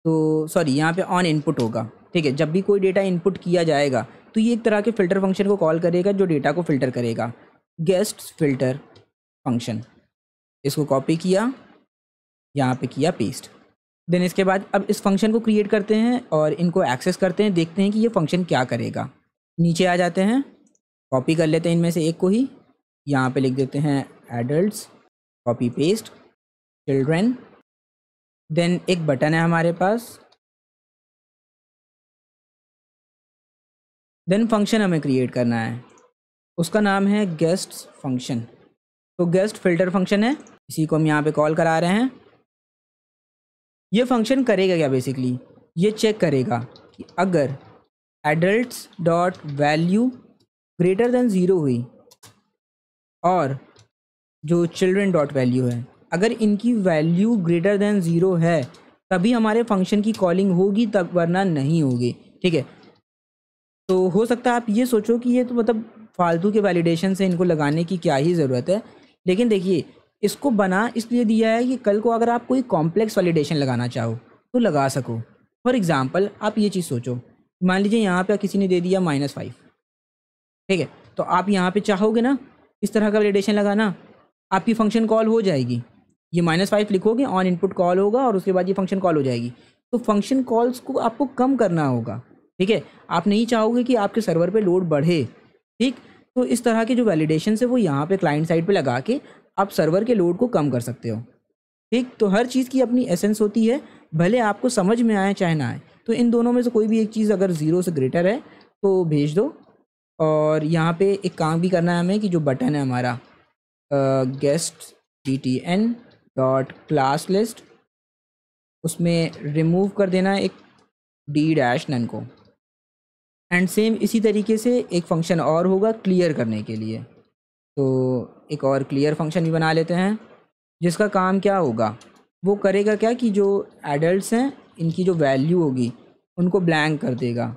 तो सॉरी यहाँ पे ऑन इनपुट होगा ठीक है जब भी कोई डेटा इनपुट किया जाएगा तो ये एक तरह के फ़िल्टर फंक्शन को कॉल करेगा जो डेटा को फ़िल्टर करेगा गेस्ट फिल्टर फंक्शन इसको कॉपी किया यहाँ पे किया पेस्ट देन इसके बाद अब इस फंक्शन को क्रिएट करते हैं और इनको एक्सेस करते हैं देखते हैं कि ये फंक्शन क्या करेगा नीचे आ जाते हैं कॉपी कर लेते हैं इनमें से एक को ही यहाँ पे लिख देते हैं adults copy paste children then एक बटन है हमारे पास देन फंक्शन हमें क्रिएट करना है उसका नाम है गेस्ट फंक्शन तो गेस्ट फिल्टर फंक्शन है इसी को हम यहाँ पे कॉल करा रहे हैं ये फंक्शन करेगा क्या बेसिकली ये चेक करेगा कि अगर adult dot value greater than zero हुई और जो चिल्ड्रेन डॉट वैल्यू है अगर इनकी वैल्यू ग्रेटर देन ज़ीरो है तभी हमारे फंक्शन की कॉलिंग होगी तब वरना नहीं होगी ठीक है तो हो सकता है आप ये सोचो कि ये तो मतलब फालतू के वैलिडेशन से इनको लगाने की क्या ही ज़रूरत है लेकिन देखिए इसको बना इसलिए दिया है कि कल को अगर आप कोई कॉम्प्लेक्स वैलिडेशन लगाना चाहो तो लगा सको फॉर एग्ज़ाम्पल आप ये चीज़ सोचो मान लीजिए यहाँ पर किसी ने दे दिया माइनस फाइव ठीक है तो आप यहाँ पर चाहोगे ना इस तरह का वैलिडेशन लगाना आपकी फंक्शन कॉल हो जाएगी ये माइनस फाइव लिखोगे ऑन इनपुट कॉल होगा और उसके बाद ये फंक्शन कॉल हो जाएगी तो फंक्शन कॉल्स को आपको कम करना होगा ठीक है आप नहीं चाहोगे कि आपके सर्वर पे लोड बढ़े ठीक तो इस तरह के जो वैलिडेशन है वो यहाँ पे क्लाइंट साइड पे लगा के आप सर्वर के लोड को कम कर सकते हो ठीक तो हर चीज़ की अपनी एसेंस होती है भले आपको समझ में आए चाहे ना आए तो इन दोनों में से कोई भी एक चीज़ अगर ज़ीरो से ग्रेटर है तो भेज दो और यहाँ पर एक काम भी करना है हमें कि जो बटन है हमारा guest G T N dot class list उसमें रिमूव कर देना है एक डी डैश नन को एंड सेम इसी तरीके से एक फंक्शन और होगा क्लियर करने के लिए तो एक और क्लियर फंक्शन भी बना लेते हैं जिसका काम क्या होगा वो करेगा क्या कि जो एडल्ट हैं इनकी जो वैल्यू होगी उनको ब्लैंक कर देगा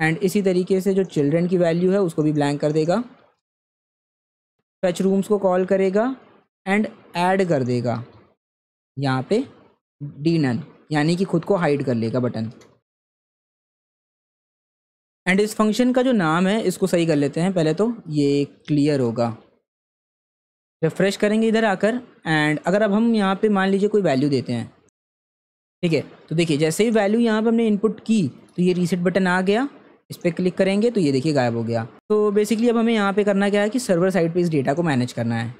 एंड इसी तरीके से जो चिल्ड्रन की वैल्यू है उसको भी ब्लैंक कर देगा टच रूम्स को कॉल करेगा एंड ऐड कर देगा यहाँ पे डी नन यानी कि खुद को हाइड कर लेगा बटन एंड इस फंक्शन का जो नाम है इसको सही कर लेते हैं पहले तो ये क्लियर होगा रिफ्रेश करेंगे इधर आकर एंड अगर अब हम यहाँ पे मान लीजिए कोई वैल्यू देते हैं ठीक है तो देखिए जैसे ही वैल्यू यहाँ पे हमने इनपुट की तो ये रीसेट बटन आ गया इस पर क्लिक करेंगे तो ये देखिए गायब हो गया तो बेसिकली अब हमें यहाँ पे करना क्या है कि सर्वर साइड पे इस डेटा को मैनेज करना है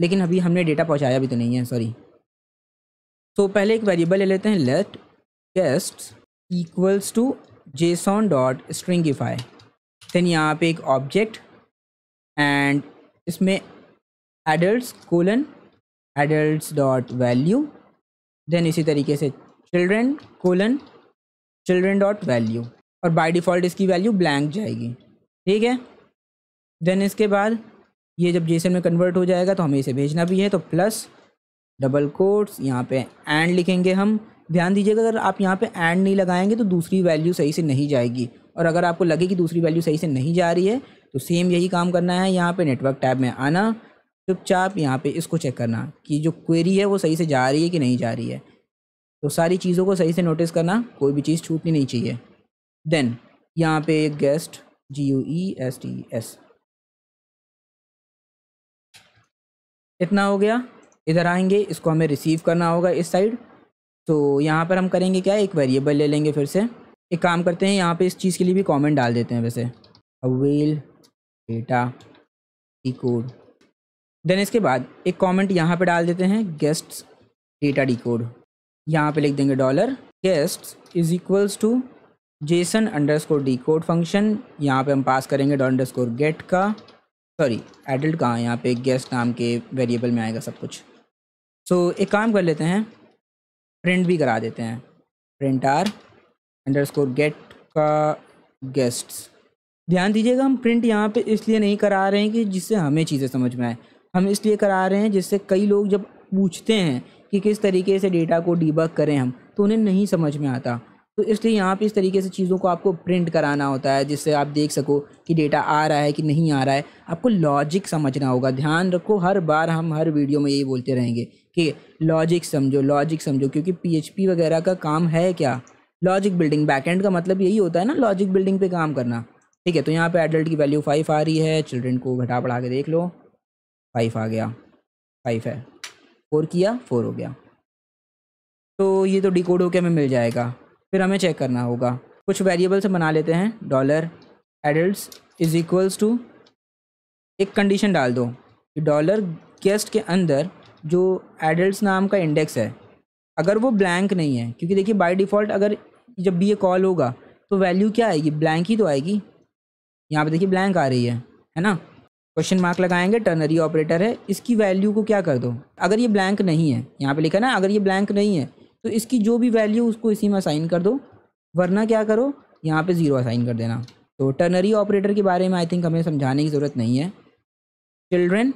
लेकिन अभी हमने डेटा पहुँचाया भी तो नहीं है सॉरी तो पहले एक वेरिएबल ले लेते हैं let test equals to JSON dot stringify then यहाँ पे एक ऑब्जेक्ट एंड इसमें adult colon adult dot value then इसी तरीके से children colon children dot value और बाई डिफ़ॉल्ट इसकी वैल्यू ब्लैंक जाएगी ठीक है देन इसके बाद ये जब जेसन में कन्वर्ट हो जाएगा तो हमें इसे भेजना भी है तो प्लस डबल कोट्स यहाँ पे एंड लिखेंगे हम ध्यान दीजिएगा अगर आप यहाँ पे एंड नहीं लगाएंगे तो दूसरी वैल्यू सही से नहीं जाएगी और अगर आपको लगे कि दूसरी वैल्यू सही से नहीं जा रही है तो सेम यही काम करना है यहाँ पे नेटवर्क टैब में आना चुपचाप यहाँ पे इसको चेक करना कि जो क्वेरी है वो सही से जा रही है कि नहीं जा रही है तो सारी चीज़ों को सही से नोटिस करना कोई भी चीज़ छूटनी नहीं चाहिए देन यहाँ पे एक guest G U E S T S इतना हो गया इधर आएंगे इसको हमें रिसीव करना होगा इस साइड तो यहाँ पर हम करेंगे क्या एक वेरिएबल ले लेंगे फिर से एक काम करते हैं यहाँ पे इस चीज़ के लिए भी कमेंट डाल देते हैं वैसे avail data decode then इसके बाद एक कमेंट यहाँ पे डाल देते हैं गेस्ट्स डेटा डी कोड यहाँ पर लिख देंगे dollar guests is equals to JSON underscore decode function यहाँ पे हम पास करेंगे डॉट अंडर स्कोर गेट का सॉरी एडल्ट कहाँ यहाँ पे गेस्ट नाम के वेरिएबल में आएगा सब कुछ सो so, एक काम कर लेते हैं प्रिंट भी करा देते हैं print R underscore get का गेस्ट्स ध्यान दीजिएगा हम प्रिंट यहाँ पे इसलिए नहीं करा रहे हैं कि जिससे हमें चीज़ें समझ में आए हम इसलिए करा रहे हैं जिससे कई लोग जब पूछते हैं कि किस तरीके से डेटा को डीबक करें हम तो उन्हें नहीं समझ में आता तो इसलिए यहाँ पे इस तरीके से चीज़ों को आपको प्रिंट कराना होता है जिससे आप देख सको कि डेटा आ रहा है कि नहीं आ रहा है आपको लॉजिक समझना होगा ध्यान रखो हर बार हम हर वीडियो में यही बोलते रहेंगे कि लॉजिक समझो लॉजिक समझो क्योंकि पीएचपी वगैरह का काम है क्या लॉजिक बिल्डिंग बैकेंड का मतलब यही होता है ना लॉजिक बिल्डिंग पे काम करना ठीक है तो यहाँ पर एडल्ट की वैल्यू फाइव आ रही है चिल्ड्रेन को घटा बढ़ा के देख लो फाइव आ गया फाइव है फोर किया फोर हो गया तो ये तो डिकोड होके हमें मिल जाएगा फिर हमें चेक करना होगा कुछ वेरिएबल्स हम बना लेते हैं dollar adult is equals to एक कंडीशन डाल दो कि डॉलर गेस्ट के अंदर जो एडल्ट नाम का इंडेक्स है अगर वो ब्लैंक नहीं है क्योंकि देखिए बाई डिफ़ॉल्ट अगर जब भी ये कॉल होगा तो वैल्यू क्या आएगी ब्लैंक ही तो आएगी यहाँ पे देखिए ब्लैंक आ रही है है ना क्वेश्चन मार्क लगाएंगे टर्नरी ऑपरेटर है इसकी वैल्यू को क्या कर दो अगर ये ब्लैंक नहीं है यहाँ पे लिखा ना अगर ये ब्लैंक नहीं है तो इसकी जो भी वैल्यू उसको इसी में असाइन कर दो वरना क्या करो यहाँ पे ज़ीरो असाइन कर देना तो टर्नरी ऑपरेटर के बारे में आई थिंक हमें समझाने की ज़रूरत नहीं है चिल्ड्रेन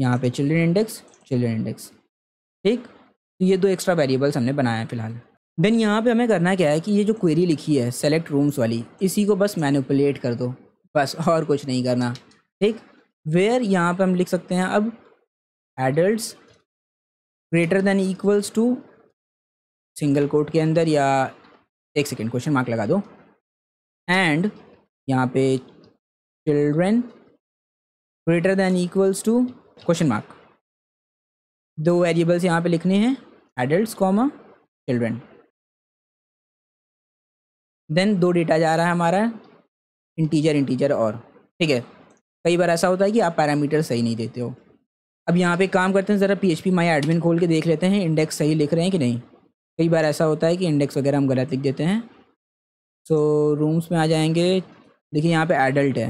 यहाँ पे चिल्ड्रेन इंडेक्स चिल्ड्रेन इंडेक्स ठीक तो ये दो एक्स्ट्रा वेरिएबल्स हमने बनाए हैं फिलहाल देन यहाँ पे हमें करना क्या है कि ये जो क्वेरी लिखी है सेलेक्ट रूम्स वाली इसी को बस मैनिपुलेट कर दो बस और कुछ नहीं करना ठीक वेयर यहाँ पर हम लिख सकते हैं अब adult greater than equals to single quote के अंदर या एक सेकेंड क्वेश्चन मार्क लगा दो एंड यहाँ पे children greater than equals to question mark दो वेरिएबल्स यहाँ पे लिखने हैं एडल्ट कॉमा चिल्ड्रेन देन दो डेटा जा रहा है हमारा इंटीजर इंटीजर और ठीक है कई बार ऐसा होता है कि आप पैरामीटर सही नहीं देते हो अब यहाँ पे काम करते हैं ज़रा P H P my admin खोल के देख लेते हैं इंडेक्स सही लिख रहे हैं कि नहीं कई बार ऐसा होता है कि इंडेक्स वगैरह हम गलत लिख देते हैं सो so, रूम्स में आ जाएंगे देखिए यहाँ पे एडल्ट है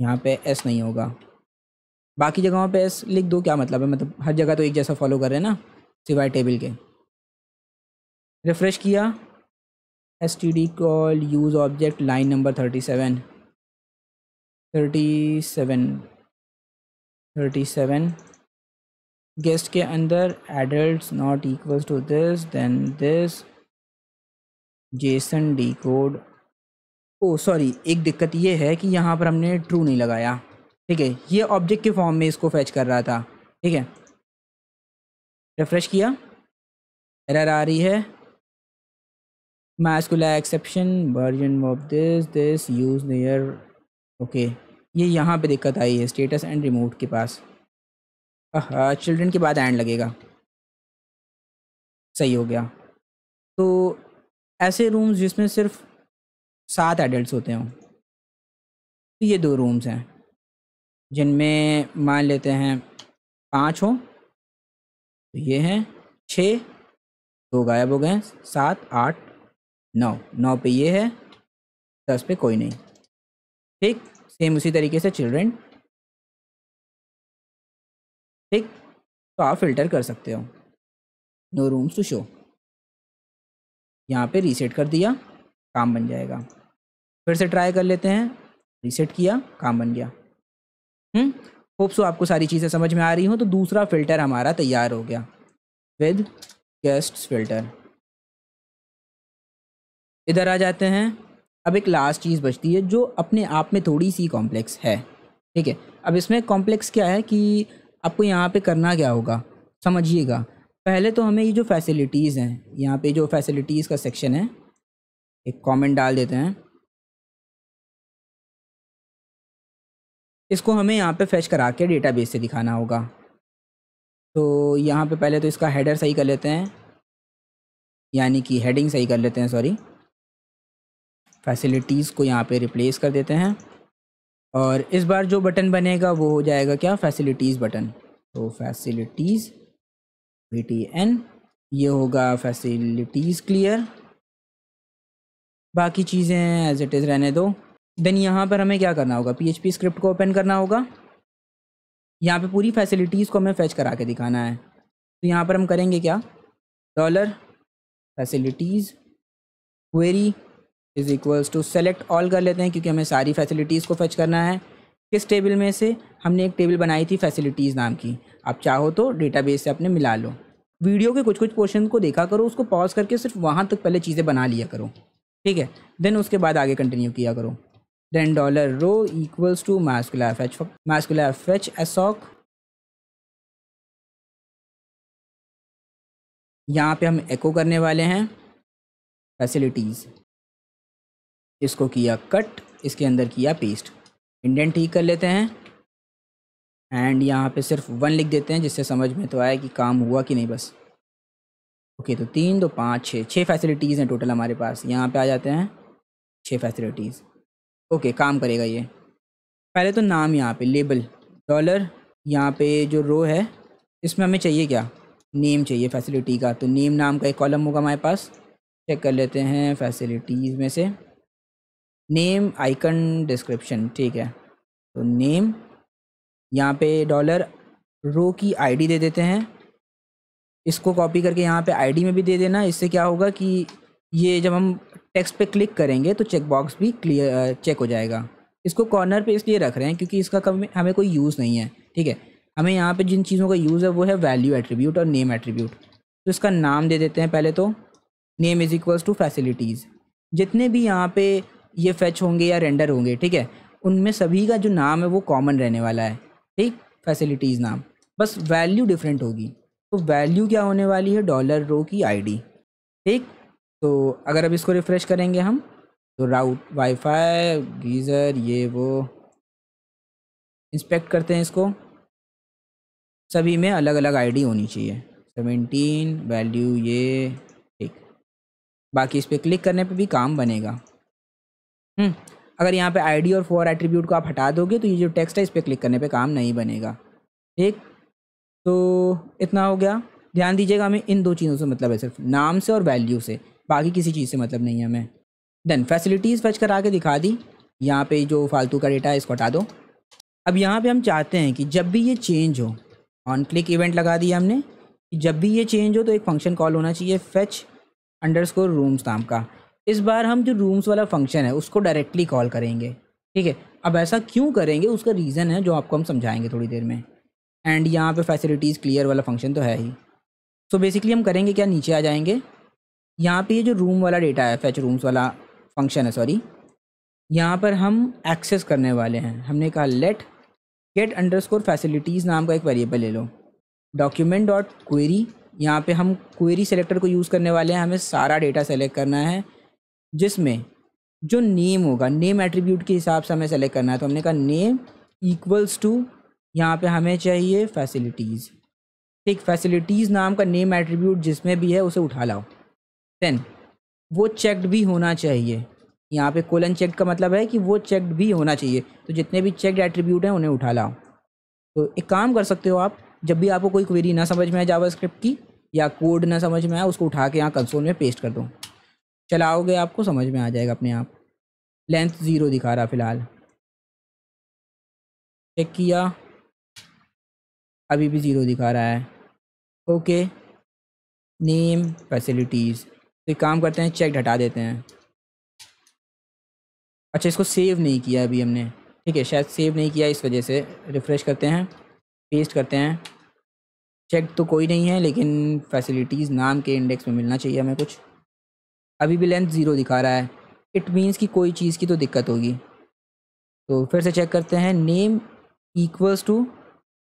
यहाँ पे एस नहीं होगा बाकी जगहों पे एस लिख दो क्या मतलब है मतलब हर जगह तो एक जैसा फॉलो कर रहे हैं ना सिवाय टेबल के रिफ़्रेश किया S T D call use object line number thirty seven thirty seven thirty seven guest के अंदर adult not equal to this then this JSON decode oh sorry एक दिक्कत ये है कि यहाँ पर हमने ट्रू नहीं लगाया ठीक है ये ऑब्जेक्ट के फॉर्म में इसको फैच कर रहा था ठीक है रिफ्रेश किया एरर आ रही है mysqli exception version of this this use near okay ये यहाँ पे दिक्कत आई है स्टेटस एंड रिमूव के पास चिल्ड्रन के बाद एंड लगेगा सही हो गया तो ऐसे रूम्स जिसमें सिर्फ सात एडल्ट होते हों तो ये दो रूम्स हैं जिनमें मान लेते हैं पाँच हों तो ये हैं छः दो तो गायब हो गए सात आठ नौ नौ पे ये है दस पे कोई नहीं ठीक सेम उसी तरीके से चिल्ड्रेन ठीक तो आप फिल्टर कर सकते हो नो रूम्स टू शो यहाँ पे रीसेट कर दिया काम बन जाएगा फिर से ट्राई कर लेते हैं रीसेट किया काम बन गया होप हम्म? सो आपको सारी चीज़ें समझ में आ रही हो तो दूसरा फिल्टर हमारा तैयार हो गया विद गेस्ट फिल्टर इधर आ जाते हैं अब एक लास्ट चीज़ बचती है जो अपने आप में थोड़ी सी कॉम्प्लेक्स है ठीक है अब इसमें कॉम्प्लेक्स क्या है कि आपको यहाँ पे करना क्या होगा समझिएगा पहले तो हमें ये जो फैसिलिटीज़ हैं यहाँ पे जो फैसिलिटीज़ का सेक्शन है एक कमेंट डाल देते हैं इसको हमें यहाँ पे फैच करा के डेटा से दिखाना होगा तो यहाँ पे पहले तो इसका हेडर सही कर लेते हैं यानी कि हेडिंग सही कर लेते हैं सॉरी फैसिलिटीज़ को यहाँ पे रिप्लेस कर देते हैं और इस बार जो बटन बनेगा वो हो जाएगा क्या फैसिलिटीज़ बटन तो फैसिलिटीज़ वी टी एन ये होगा फैसिलिटीज़ क्लियर बाकी चीज़ें एज इट इज़ रहने दो देन यहाँ पर हमें क्या करना होगा पीएचपी स्क्रिप्ट को ओपन करना होगा यहाँ पे पूरी फैसिलिटीज़ को हमें फेच करा के दिखाना है तो यहाँ पर हम करेंगे क्या dollar facilities query is equals to select all कर लेते हैं क्योंकि हमें सारी फैसिलिटीज़ को फैच करना है किस टेबल में से हमने एक टेबल बनाई थी फैसिलिटीज़ नाम की आप चाहो तो डेटाबेस से अपने मिला लो वीडियो के कुछ कुछ पोर्शन को देखा करो उसको पॉज करके सिर्फ वहाँ तक पहले चीज़ें बना लिया करो ठीक है देन उसके बाद आगे कंटिन्यू किया करो then dollar row equals to H mysqli mysqli fetch assoc यहाँ पे हम एको करने वाले हैं फैसिलिटीज़ इसको किया कट इसके अंदर किया पेस्ट इंडियन ठीक कर लेते हैं एंड यहाँ पे सिर्फ वन लिख देते हैं जिससे समझ में तो आया कि काम हुआ कि नहीं बस ओके तो तीन दो पाँच छः छः फैसिलिटीज़ हैं टोटल हमारे पास यहाँ पे आ जाते हैं छः फैसिलिटीज़ ओके काम करेगा ये पहले तो नाम यहाँ पे लेबल डॉलर यहाँ पे जो रो है इसमें हमें चाहिए क्या नेम चाहिए फैसिलिटी का तो नेम नाम का एक कॉलम होगा हमारे पास चेक कर लेते हैं फैसिलिटीज़ में से नेम आइकन डिस्क्रिप्शन ठीक है तो नेम यहाँ पे डॉलर रो की आईडी दे देते हैं इसको कॉपी करके यहाँ पे आईडी में भी दे देना इससे क्या होगा कि ये जब हम टेक्स्ट पे क्लिक करेंगे तो चेकबॉक्स भी क्लियर चेक हो जाएगा इसको कॉर्नर पे इसलिए रख रहे हैं क्योंकि इसका कम हमें कोई यूज़ नहीं है ठीक है हमें यहाँ पे जिन चीज़ों का यूज़ है वो है वैल्यू एट्रीब्यूट और नेम एट्रीब्यूट तो इसका नाम दे देते हैं पहले तो name is equals to facilities जितने भी यहाँ पे ये फैच होंगे या रेंडर होंगे ठीक है उनमें सभी का जो नाम है वो कॉमन रहने वाला है ठीक फैसिलिटीज़ नाम बस वैल्यू डिफरेंट होगी तो वैल्यू क्या होने वाली है डॉलर रो की आईडी ठीक तो अगर अब इसको रिफ़्रेश करेंगे हम तो राउट वाईफाई गीज़र ये वो इंस्पेक्ट करते हैं इसको सभी में अलग अलग आईडी होनी चाहिए सेवेंटीन वैल्यू ये ठीक बाकी इस पर क्लिक करने पे भी काम बनेगा हम्म। अगर यहाँ पे आईडी और फोर एट्रीब्यूट को आप हटा दोगे तो ये जो टेक्स्ट है इस पर क्लिक करने पे काम नहीं बनेगा ठीक तो इतना हो गया ध्यान दीजिएगा हमें इन दो चीज़ों से मतलब है सिर्फ नाम से और वैल्यू से बाकी किसी चीज़ से मतलब नहीं है हमें देन फैसिलिटीज़ फैच करा के दिखा दी यहाँ पर जो फालतू का डेटा है इसको हटा दो अब यहाँ पर हम चाहते हैं कि जब भी ये चेंज हो ऑन क्लिक इवेंट लगा दिया हमने जब भी ये चेंज हो तो एक फंक्शन कॉल होना चाहिए फैच अंडर स्कोर रूम्स नाम का इस बार हम जो रूम्स वाला फंक्शन है उसको डायरेक्टली कॉल करेंगे ठीक है अब ऐसा क्यों करेंगे उसका रीज़न है जो आपको हम समझाएंगे थोड़ी देर में एंड यहाँ पे फैसिलिटीज़ क्लियर वाला फंक्शन तो है ही सो so बेसिकली हम करेंगे क्या नीचे आ जाएंगे यहाँ पे ये जो रूम वाला डेटा है फैच रूम्स वाला फंक्शन है सॉरी यहाँ पर हम एक्सेस करने वाले हैं हमने कहा let get underscore facilities नाम का एक वेरिएबल ले लो डॉक्यूमेंट डॉट क्वेरी यहाँ पर हम क्वेरी सेलेक्टर को यूज़ करने वाले हैं हमें सारा डेटा सेलेक्ट करना है जिसमें जो नेम होगा नेम एट्रीब्यूट के हिसाब से हमें सेलेक्ट करना है तो हमने कहा नेम इक्वल्स टू यहाँ पे हमें चाहिए फैसिलिटीज़ ठीक फैसिलिटीज़ नाम का नेम एट्रीब्यूट जिसमें भी है उसे उठा लाओ देन वो चेकड भी होना चाहिए यहाँ पे कोलन चेक का मतलब है कि वो चेकड भी होना चाहिए तो जितने भी चेकड एट्रीब्यूट हैं उन्हें उठा लाओ तो एक काम कर सकते हो आप जब भी आपको कोई क्वेरी ना समझ में आए जावा की या कोड ना समझ में आए उसको उठा के यहाँ कंसोल में पेस्ट कर दो चलाओगे आपको समझ में आ जाएगा अपने आप लेंथ ज़ीरो दिखा रहा फ़िलहाल चेक किया अभी भी ज़ीरो दिखा रहा है ओके नेम फैसिलिटीज़ तो एक काम करते हैं चेक हटा देते हैं अच्छा इसको सेव नहीं किया अभी हमने ठीक है शायद सेव नहीं किया इस वजह से रिफ़्रेश करते हैं पेस्ट करते हैं चेक तो कोई नहीं है लेकिन फैसिलिटीज़ नाम के इंडेक्स में मिलना चाहिए हमें कुछ अभी भी लेंथ ज़ीरो दिखा रहा है इट मीन्स कि कोई चीज़ की तो दिक्कत होगी तो फिर से चेक करते हैं नेम इक्वल्स टू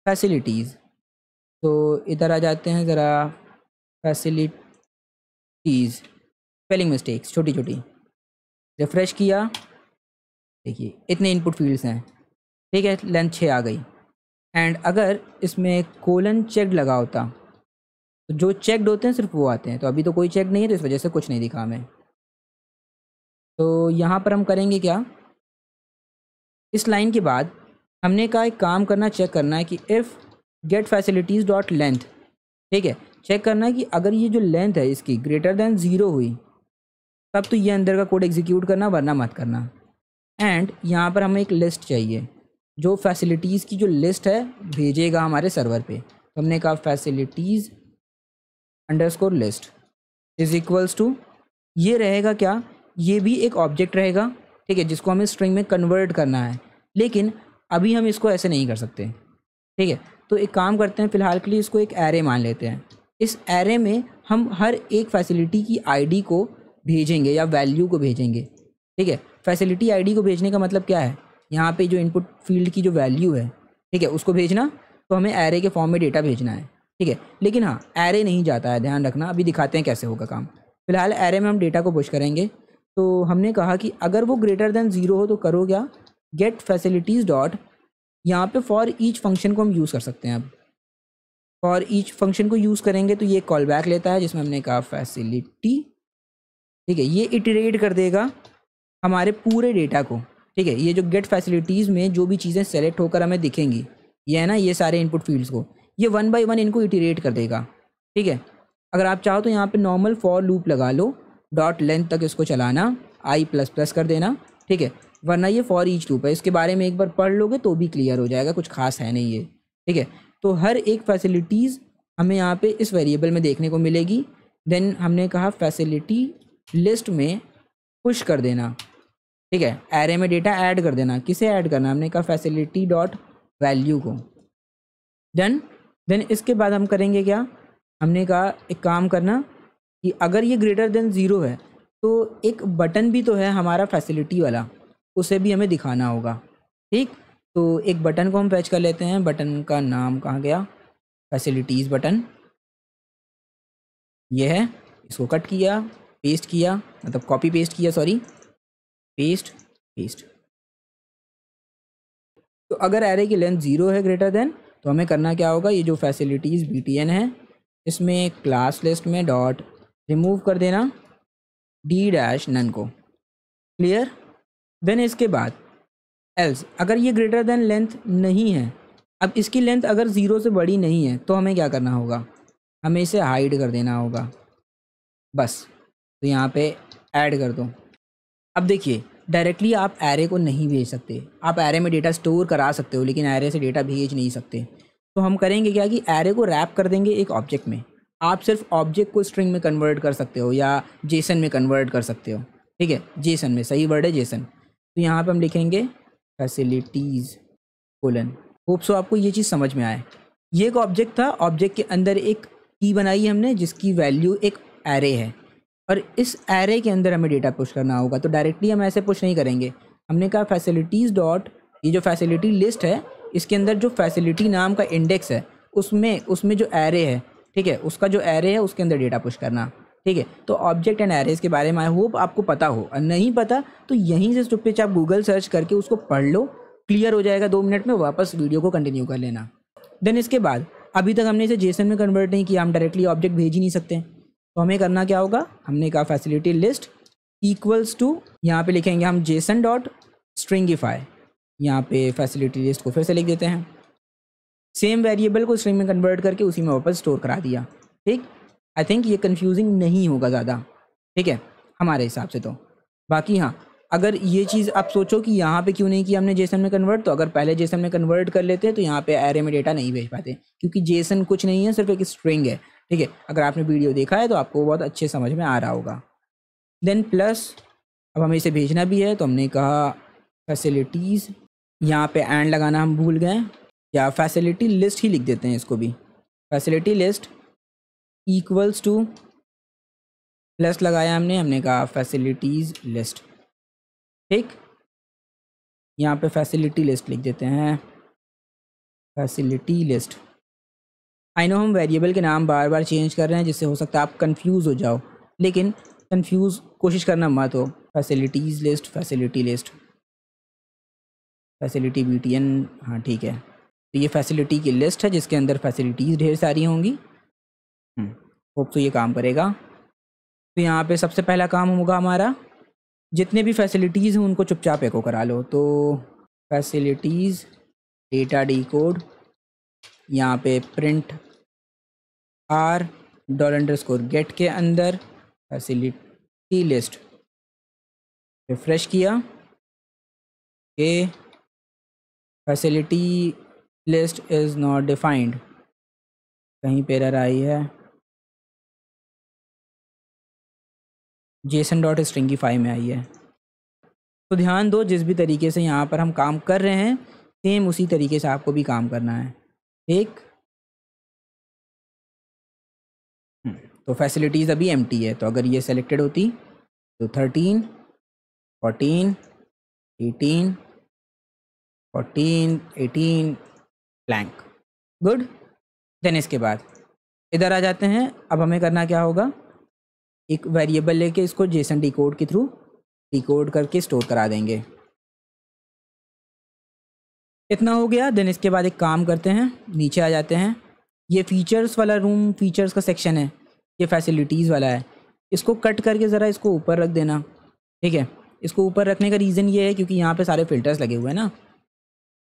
फैसिलिटीज़ तो इधर आ जाते हैं ज़रा फैसिलिटीज़ स्पेलिंग मिस्टेक्स छोटी छोटी रिफ़्रेश किया देखिए इतने इनपुट फील्ड्स हैं ठीक है लेंथ छः आ गई एंड अगर इसमें कोलन चेक लगा होता तो जो चेकड होते हैं सिर्फ वो आते हैं तो अभी तो कोई चेक नहीं है तो इस वजह से कुछ नहीं दिखा हमें तो यहाँ पर हम करेंगे क्या इस लाइन के बाद हमने कहा एक काम करना चेक करना है कि if get facilities dot length ठीक है चेक करना है कि अगर ये जो लेंथ है इसकी ग्रेटर देन ज़ीरो हुई तब तो ये अंदर का कोड एग्जीक्यूट करना वरना मत करना एंड यहाँ पर हमें एक लिस्ट चाहिए जो फैसिलिटीज़ की जो लिस्ट है भेजेगा हमारे सर्वर पे तो हमने कहा facilities underscore list is equals to ये रहेगा क्या ये भी एक ऑब्जेक्ट रहेगा ठीक है जिसको हमें स्ट्रिंग में कन्वर्ट करना है लेकिन अभी हम इसको ऐसे नहीं कर सकते ठीक है तो एक काम करते हैं फिलहाल के लिए इसको एक एरे मान लेते हैं इस एरे में हम हर एक फैसिलिटी की आईडी को भेजेंगे या वैल्यू को भेजेंगे ठीक है फैसिलिटी आईडी को भेजने का मतलब क्या है यहाँ पे जो इनपुट फील्ड की जो वैल्यू है ठीक है उसको भेजना तो हमें एरे के फॉर्म में डेटा भेजना है ठीक है लेकिन हाँ एरे नहीं जाता है ध्यान रखना अभी दिखाते हैं कैसे होगा काम फिलहाल एरे में हम डेटा को पुश करेंगे तो हमने कहा कि अगर वो ग्रेटर देन ज़ीरो हो तो करो क्या गेट फैसिलिटीज़ डॉट यहाँ पे फॉर ईच फंक्शन को हम यूज़ कर सकते हैं अब फॉर ईच फंक्शन को यूज़ करेंगे तो ये कॉल बैक लेता है जिसमें हमने कहा फैसिलिटी ठीक है ये इटरेट कर देगा हमारे पूरे डेटा को ठीक है ये जो गेट फैसिलिटीज़ में जो भी चीज़ें सेलेक्ट होकर हमें दिखेंगी ये है ना ये सारे इनपुट फील्ड्स को ये वन बाई वन इनको इटीरेट कर देगा ठीक है अगर आप चाहो तो यहाँ पे नॉर्मल फॉर लूप लगा लो डॉट लेंथ तक इसको चलाना आई प्लस प्लस कर देना ठीक है वरना ये फॉर ईच लूप है इसके बारे में एक बार पढ़ लोगे तो भी क्लियर हो जाएगा कुछ खास है नहीं ये ठीक है तो हर एक फैसिलिटीज़ हमें यहाँ पे इस वेरिएबल में देखने को मिलेगी देन हमने कहा फैसिलिटी लिस्ट में पुश कर देना ठीक है एरे में डेटा ऐड कर देना किसे ऐड करना हमने कहा फैसिलिटी डॉट वैल्यू को देन देन इसके बाद हम करेंगे क्या हमने कहा एक काम करना कि अगर ये ग्रेटर देन ज़ीरो है तो एक बटन भी तो है हमारा फैसिलिटी वाला उसे भी हमें दिखाना होगा ठीक तो एक बटन को हम फैच कर लेते हैं बटन का नाम कहाँ गया फैसिलिटीज़ बटन ये है इसको कट किया पेस्ट किया मतलब कॉपी पेस्ट किया सॉरी पेस्ट पेस्ट तो अगर एरे की लेंथ ज़ीरो है ग्रेटर देन तो हमें करना क्या होगा ये जो फैसिलिटीज़ बी टी एन है इसमें क्लास लिस्ट में डॉट रिमूव कर देना डी डैश नन को क्लियर देन इसके बाद एल्स अगर ये ग्रेटर देन लेंथ नहीं है अब इसकी लेंथ अगर ज़ीरो से बड़ी नहीं है तो हमें क्या करना होगा हमें इसे हाइड कर देना होगा बस तो यहाँ पे ऐड कर दो अब देखिए डायरेक्टली आप एरे को नहीं भेज सकते आप एरे में डेटा स्टोर करा सकते हो लेकिन एरे से डेटा भेज नहीं सकते तो हम करेंगे क्या कि एरे को रैप कर देंगे एक ऑब्जेक्ट में आप सिर्फ ऑब्जेक्ट को स्ट्रिंग में कन्वर्ट कर सकते हो या जेसन में कन्वर्ट कर सकते हो ठीक है जेसन में सही वर्ड है जेसन तो यहाँ पर हम लिखेंगे फैसिलिटीज़ कोलन होप सो आपको ये चीज़ समझ में आए ये एक ऑब्जेक्ट था ऑब्जेक्ट के अंदर एक की बनाई हमने जिसकी वैल्यू एक एरे है और इस एरे के अंदर हमें डेटा पुश करना होगा तो डायरेक्टली हम ऐसे पुश नहीं करेंगे हमने कहा फैसिलिटीज़ डॉट ये जो फैसिलिटी लिस्ट है इसके अंदर जो फैसिलिटी नाम का इंडेक्स है उसमें उसमें जो एरे है ठीक है उसका जो एरे है उसके अंदर डेटा पुश करना ठीक है तो ऑब्जेक्ट एंड एरेज के बारे में आई होप आपको पता हो और नहीं पता तो यहीं से चुप्पे आप गूगल सर्च करके उसको पढ़ लो क्लियर हो जाएगा दो मिनट में वापस वीडियो को कंटिन्यू कर लेना देन इसके बाद अभी तक हमने इसे जेसन में कन्वर्ट नहीं किया हम डायरेक्टली ऑब्जेक्ट भेज ही नहीं सकते तो हमें करना क्या होगा हमने कहा फैसिलिटी लिस्ट इक्वल्स टू यहाँ पे लिखेंगे हम जेसन डॉट स्ट्रिंगिफाई यहाँ पे फैसिलिटी लिस्ट को फिर से लिख देते हैं सेम वेरिएबल को स्ट्रिंग में कन्वर्ट करके उसी में वापस स्टोर करा दिया ठीक आई थिंक ये कन्फ्यूजिंग नहीं होगा ज़्यादा ठीक है हमारे हिसाब से तो बाकी हाँ अगर ये चीज़ आप सोचो कि यहाँ पे क्यों नहीं किया हमने जेसन में कन्वर्ट तो अगर पहले जेसन में कन्वर्ट कर लेते तो यहाँ पे एरे में डेटा नहीं भेज पाते क्योंकि जेसन कुछ नहीं है सिर्फ एक स्ट्रिंग है ठीक है अगर आपने वीडियो देखा है तो आपको बहुत अच्छे समझ में आ रहा होगा देन प्लस अब हमें इसे भेजना भी है तो हमने कहा फैसिलिटीज़ यहाँ पे एंड लगाना हम भूल गए या फैसिलिटी लिस्ट ही लिख देते हैं इसको भी facility list equals to plus लगाया हमने हमने कहा फैसिलिटीज़ लिस्ट ठीक यहाँ पे फैसिलिटी लिस्ट लिख देते हैं फैसिलिटी लिस्ट आई नो हम वेरिएबल के नाम बार बार चेंज कर रहे हैं जिससे हो सकता है आप कन्फ्यूज़ हो जाओ लेकिन कन्फ्यूज़ कोशिश करना मत हो facilities list facility list facility B T N हाँ ठीक है तो ये फैसिलिटी की लिस्ट है जिसके अंदर फैसिलिटीज़ ढेर सारी होंगी होप हम्म। तो ये काम करेगा तो यहाँ पे सबसे पहला काम होगा हमारा जितने भी फैसिलिटीज़ हैं उनको चुपचाप एको करा लो तो फैसिलिटीज़ डेटा डी कोड यहाँ पे print R dollar underscore get के अंदर फैसिलिटी लिस्ट रिफ्रेश किया के facility list is not defined कहीं पेरर आई है जेसन डॉट फाइव में आई है तो ध्यान दो जिस भी तरीके से यहाँ पर हम काम कर रहे हैं सेम उसी तरीके से आपको भी काम करना है ठीक तो फैसिलिटीज़ अभी एम है तो अगर ये सेलेक्टेड होती तो thirteen fourteen eighteen fourteen eighteen blank good then इसके बाद इधर आ जाते हैं अब हमें करना क्या होगा एक वेरिएबल लेके इसको जेसन डी के थ्रू डी करके स्टोर करा देंगे इतना हो गया देन इसके बाद एक काम करते हैं नीचे आ जाते हैं ये फीचर्स वाला रूम फीचर्स का सेक्शन है ये फैसिलिटीज़ वाला है इसको कट करके ज़रा इसको ऊपर रख देना ठीक है इसको ऊपर रखने का रीज़न ये है क्योंकि यहाँ पे सारे फ़िल्टर्स लगे हुए हैं ना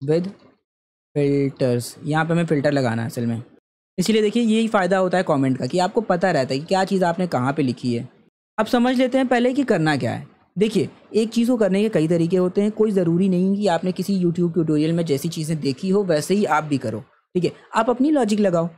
विद फ़िल्टर्स यहाँ पे हमें फ़िल्टर लगाना है असल में इसीलिए देखिए यही फ़ायदा होता है कमेंट का कि आपको पता रहता है कि क्या चीज़ आपने कहाँ पे लिखी है अब समझ लेते हैं पहले कि करना क्या है देखिए एक चीज़ को करने के कई तरीके होते हैं कोई ज़रूरी नहीं कि आपने किसी यूट्यूब ट्यूटोरियल में जैसी चीज़ें देखी हो वैसे ही आप भी करो ठीक है आप अपनी लॉजिक लगाओ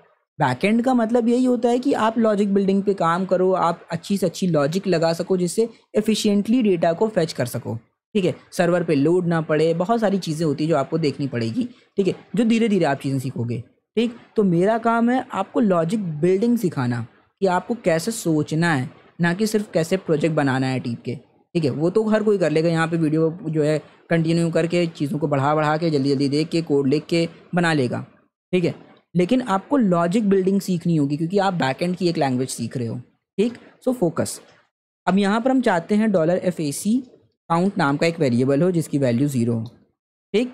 बैकएंड का मतलब यही होता है कि आप लॉजिक बिल्डिंग पे काम करो आप अच्छी से अच्छी लॉजिक लगा सको जिससे एफिशिएंटली डेटा को फेच कर सको ठीक है सर्वर पे लोड ना पड़े बहुत सारी चीज़ें होती जो आपको देखनी पड़ेगी ठीक है जो धीरे धीरे आप चीज़ें सीखोगे ठीक तो मेरा काम है आपको लॉजिक बिल्डिंग सिखाना कि आपको कैसे सोचना है ना कि सिर्फ कैसे प्रोजेक्ट बनाना है टीप के ठीक है वो तो हर कोई कर लेगा यहाँ पे वीडियो जो है कंटिन्यू करके चीज़ों को बढ़ा बढ़ा के जल्दी जल्दी देख के कोड लिख के बना लेगा ठीक है लेकिन आपको लॉजिक बिल्डिंग सीखनी होगी क्योंकि आप एंड की एक लैंग्वेज सीख रहे हो ठीक सो फोकस अब यहाँ पर हम चाहते हैं dollar F A C count नाम का एक वेरिएबल हो जिसकी वैल्यू ज़ीरो हो ठीक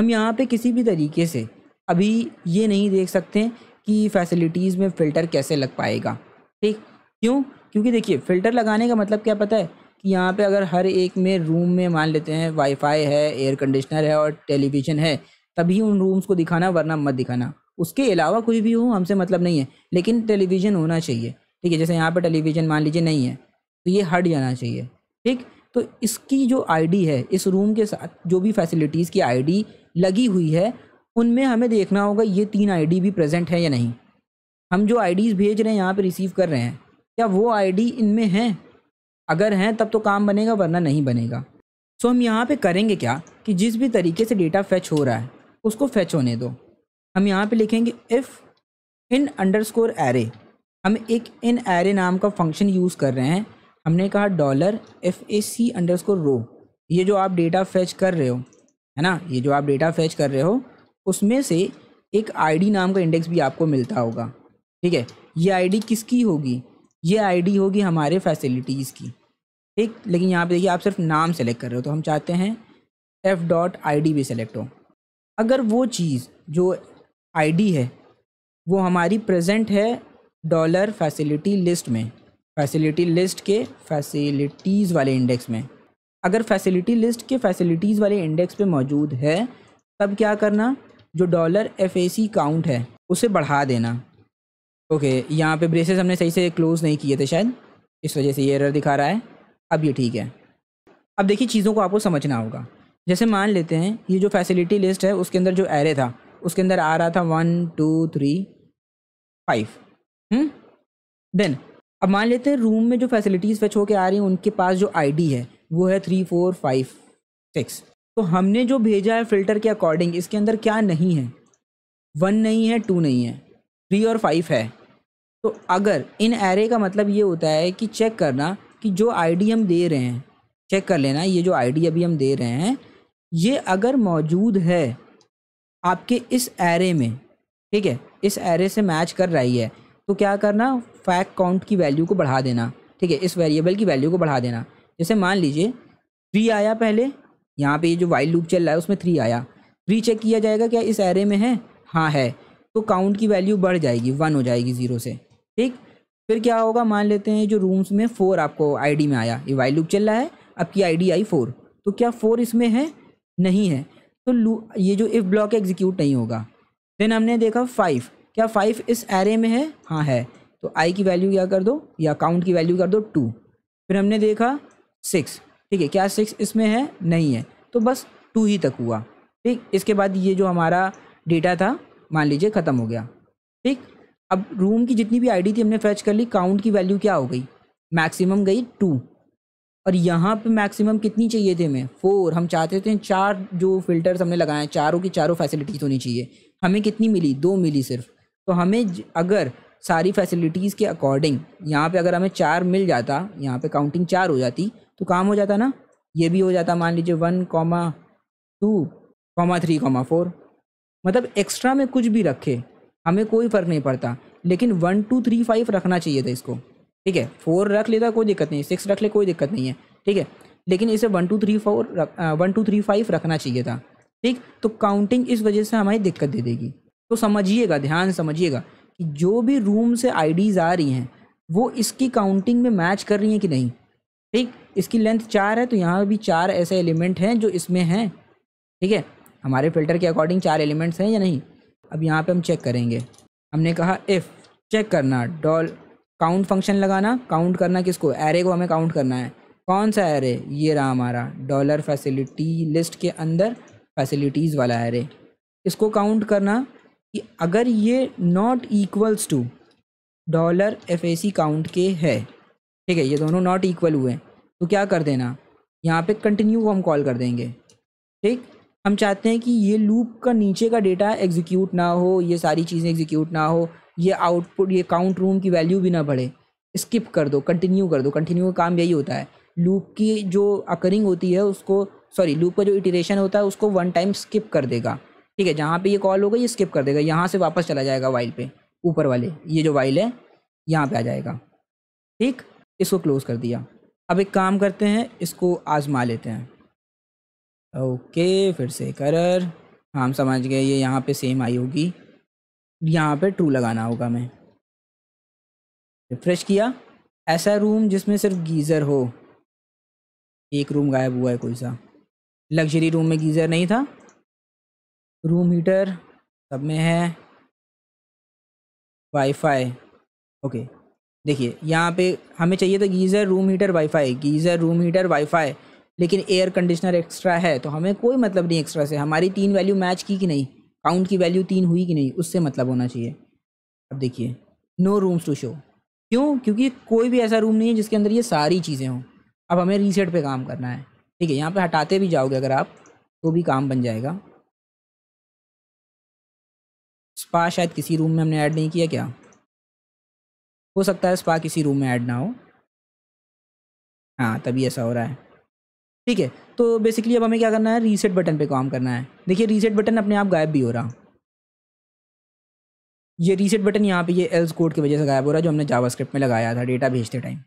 हम यहाँ पे किसी भी तरीके से अभी ये नहीं देख सकते कि फैसिलिटीज़ में फ़िल्टर कैसे लग पाएगा ठीक क्यों क्योंकि देखिए फ़िल्टर लगाने का मतलब क्या पता है कि यहाँ पे अगर हर एक में रूम में मान लेते हैं वाईफाई है एयर कंडीशनर है और टेलीविज़न है तभी उन रूम्स को दिखाना वरना मत दिखाना उसके अलावा कुछ भी हो हमसे मतलब नहीं है लेकिन टेलीविज़न होना चाहिए ठीक है जैसे यहाँ पर टेलीविज़न मान लीजिए नहीं है तो ये हट जाना चाहिए ठीक तो इसकी जो आईडी है इस रूम के साथ जो भी फैसिलिटीज़ की आईडी लगी हुई है उनमें हमें देखना होगा ये तीन आईडी भी प्रेजेंट है या नहीं हम जो आईडीज़ भेज रहे हैं यहाँ पर रिसीव कर रहे हैं क्या वो आईडी इनमें हैं अगर हैं तब तो काम बनेगा वरना नहीं बनेगा सो हम यहाँ पे करेंगे क्या कि जिस भी तरीके से डेटा फैच हो रहा है उसको फैच होने दो हम यहाँ पे लिखेंगे if in underscore array हम एक इन एरे नाम का फंक्शन यूज़ कर रहे हैं हमने कहा dollar F A C underscore row ये जो आप डेटा फैच कर रहे हो है ना ये जो आप डेटा फैच कर रहे हो उसमें से एक आईडी नाम का इंडेक्स भी आपको मिलता होगा ठीक है ये आईडी किसकी होगी ये आईडी होगी हमारे फैसिलिटीज़ की ठीक लेकिन यहाँ पे देखिए आप सिर्फ नाम सेलेक्ट कर रहे हो तो हम चाहते हैं एफ़ डॉट आई भी सेलेक्ट हो अगर वो चीज़ जो आईडी है वो हमारी प्रेजेंट है डॉलर फैसिलिटी लिस्ट में फैसिलिटी लिस्ट के फैसिलिटीज़ वाले इंडेक्स में अगर फैसिलिटी लिस्ट के फैसिलिटीज़ वाले इंडेक्स पे मौजूद है तब क्या करना जो डॉलर एफ काउंट है उसे बढ़ा देना ओके यहाँ पे ब्रेसेस हमने सही से क्लोज़ नहीं किए थे शायद इस वजह से ये एरर दिखा रहा है अब ये ठीक है अब देखिए चीज़ों को आपको समझना होगा जैसे मान लेते हैं ये जो फैसिलिटी लिस्ट है उसके अंदर जो एरे था उसके अंदर आ रहा था one two three five then अब मान लेते हैं रूम में जो फैसिलिटीज़ फैच होके आ रही हैं उनके पास जो आईडी है वो है थ्री फोर फाइव सिक्स तो हमने जो भेजा है फ़िल्टर के अकॉर्डिंग इसके अंदर क्या नहीं है वन नहीं है टू नहीं है थ्री और फाइव है तो अगर इन एरे का मतलब ये होता है कि चेक करना कि जो आईडी हम दे रहे हैं चेक कर लेना ये जो आईडी अभी हम दे रहे हैं ये अगर मौजूद है आपके इस एरे में ठीक है इस एरे से मैच कर रही है तो क्या करना फैक्ट काउंट की वैल्यू को बढ़ा देना ठीक है इस वेरिएबल की वैल्यू को बढ़ा देना जैसे मान लीजिए थ्री आया पहले यहाँ पे ये जो वाइल्ड लूप चल रहा है उसमें थ्री आया थ्री चेक किया जाएगा क्या इस एरे में है हाँ है तो काउंट की वैल्यू बढ़ जाएगी वन हो जाएगी ज़ीरो से ठीक फिर क्या होगा मान लेते हैं जो रूम्स में फ़ोर आपको आईडी में आया ये वाइल्ड लूप चल रहा है आपकी आईडी आई फोर तो क्या फ़ोर इसमें है नहीं है तो लू ये जो इफ़ ब्लॉक एग्जीक्यूट नहीं होगा देन हमने देखा फाइव क्या फाइव इस एरे में है हाँ है तो आई की वैल्यू क्या कर दो या काउंट की वैल्यू कर दो टू फिर हमने देखा सिक्स ठीक है क्या सिक्स इसमें है नहीं है तो बस टू ही तक हुआ ठीक इसके बाद ये जो हमारा डेटा था मान लीजिए ख़त्म हो गया ठीक अब रूम की जितनी भी आईडी थी हमने फैच कर ली काउंट की वैल्यू क्या हो गई मैक्सिमम गई टू और यहाँ पे मैक्सिमम कितनी चाहिए थे हमें फोर हम चाहते थे चार जो फिल्टर्स हमने लगाए हैं चारों की चारों फैसिलिटीज़ होनी चाहिए हमें कितनी मिली दो मिली सिर्फ तो हमें अगर सारी फैसिलिटीज़ के अकॉर्डिंग यहाँ पे अगर हमें चार मिल जाता यहाँ पे काउंटिंग चार हो जाती तो काम हो जाता ना ये भी हो जाता मान लीजिए one comma two comma three comma four मतलब एक्स्ट्रा में कुछ भी रखे हमें कोई फ़र्क नहीं पड़ता लेकिन वन टू थ्री फाइव रखना चाहिए था इसको ठीक है फोर रख लेता कोई दिक्कत नहीं सिक्स रख ले कोई दिक्कत नहीं है ठीक है लेकिन इसे one two three four one two three five रखना चाहिए था ठीक तो काउंटिंग इस वजह से हमारी दिक्कत दे देगी तो समझिएगा ध्यान समझिएगा कि जो भी रूम से आईडीज़ आ रही हैं वो इसकी काउंटिंग में मैच कर रही हैं कि नहीं ठीक इसकी लेंथ चार है तो यहाँ भी चार ऐसे एलिमेंट हैं जो इसमें हैं ठीक है हमारे फिल्टर के अकॉर्डिंग चार एलिमेंट्स हैं या नहीं अब यहाँ पे हम चेक करेंगे हमने कहा इफ़ चेक करना डॉल काउंट फंक्शन लगाना काउंट करना किसको एरे को हमें काउंट करना है कौन सा एरे ये रहा हमारा डॉलर फैसिलिटी लिस्ट के अंदर फैसिलिटीज़ वाला एरे इसको काउंट करना कि अगर ये not equals to dollar F count के है ठीक है ये दोनों नॉट इक्वल हुए तो क्या कर देना यहाँ पे कंटिन्यू हम कॉल कर देंगे ठीक हम चाहते हैं कि ये लूप का नीचे का डेटा एग्जीक्यूट ना हो ये सारी चीज़ें एग्जीक्यूट ना हो ये आउटपुट ये काउंट रूम की वैल्यू भी ना बढ़े स्किप कर दो कंटिन्यू कर दो कंटिन्यू का काम यही होता है लूप की जो अकरिंग होती है उसको सॉरी लूप का जो इटिरेशन होता है उसको वन टाइम स्किप कर देगा ठीक है जहाँ पे ये कॉल होगा ये स्किप कर देगा यहाँ से वापस चला जाएगा वाइल पे ऊपर वाले ये जो वाइल है यहाँ पे आ जाएगा ठीक इसको क्लोज़ कर दिया अब एक काम करते हैं इसको आजमा लेते हैं ओके फिर से करर हम समझ गए ये यहाँ पे सेम आई होगी यहाँ पे ट्रू लगाना होगा हमें रिफ्रेश किया ऐसा रूम जिसमें सिर्फ गीज़र हो एक रूम गायब हुआ है कोई सा लग्जरी रूम में गीज़र नहीं था रूम हीटर सब में है वाईफाई ओके देखिए यहाँ पे हमें चाहिए था geyser room heater wifi geyser room heater wifi लेकिन एयर कंडीशनर एक्स्ट्रा है तो हमें कोई मतलब नहीं एक्स्ट्रा से हमारी तीन वैल्यू मैच की कि नहीं काउंट की वैल्यू तीन हुई कि नहीं उससे मतलब होना चाहिए अब देखिए नो रूम्स टू शो क्यों क्योंकि कोई भी ऐसा रूम नहीं है जिसके अंदर ये सारी चीज़ें हों अब हमें रीसेट पे काम करना है ठीक है यहाँ पे हटाते भी जाओगे अगर आप तो भी काम बन जाएगा स्पा शायद किसी रूम में हमने ऐड नहीं किया क्या हो सकता है स्पा किसी रूम में ऐड ना हो हाँ तभी ऐसा हो रहा है ठीक है तो बेसिकली अब हमें क्या करना है रीसेट बटन पे काम करना है देखिए रीसेट बटन अपने आप गायब भी हो रहा ये रीसेट बटन यहाँ पे ये एल्स कोड की वजह से गायब हो रहा है जो हमने जावास्क्रिप्ट में लगाया था डेटा भेजते टाइम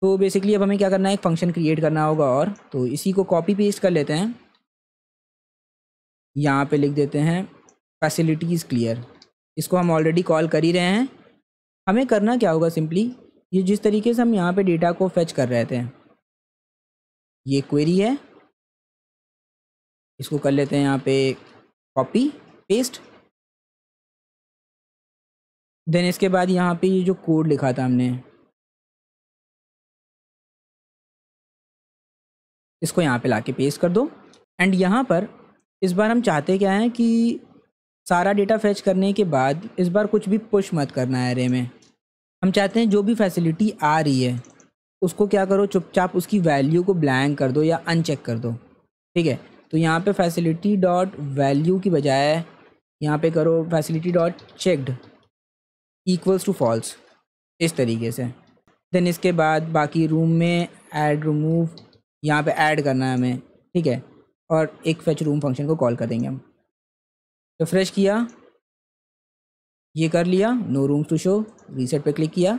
तो बेसिकली अब हमें क्या करना है एक फंक्शन क्रिएट करना होगा और तो इसी को कॉपी पेस्ट कर लेते हैं यहाँ पे लिख देते हैं फैसिलिटीज़ क्लियर इसको हम ऑलरेडी कॉल कर ही रहे हैं हमें करना क्या होगा सिंपली ये जिस तरीके से हम यहाँ पे डेटा को फेच कर रहे थे ये क्वेरी है इसको कर लेते हैं यहाँ पे कॉपी पेस्ट देन इसके बाद यहाँ पे ये जो कोड लिखा था हमने इसको यहाँ पे लाके पेस्ट कर दो एंड यहाँ पर इस बार हम चाहते क्या हैं कि सारा डेटा फैच करने के बाद इस बार कुछ भी पुश मत करना है रे में हम चाहते हैं जो भी फैसिलिटी आ रही है उसको क्या करो चुपचाप उसकी वैल्यू को ब्लैंक कर दो या अनचेक कर दो ठीक है तो यहाँ पे फैसिलिटी डॉट वैल्यू की बजाय यहाँ पे करो facility dot checked equals to false इस तरीके से देन इसके बाद बाकी रूम में ऐड रिमूव यहाँ पे ऐड करना है हमें ठीक है और एक फैच रूम फंक्शन को कॉल कर देंगे हम रिफ्रेश तो फ्रेश किया ये कर लिया no room to show reset पे क्लिक किया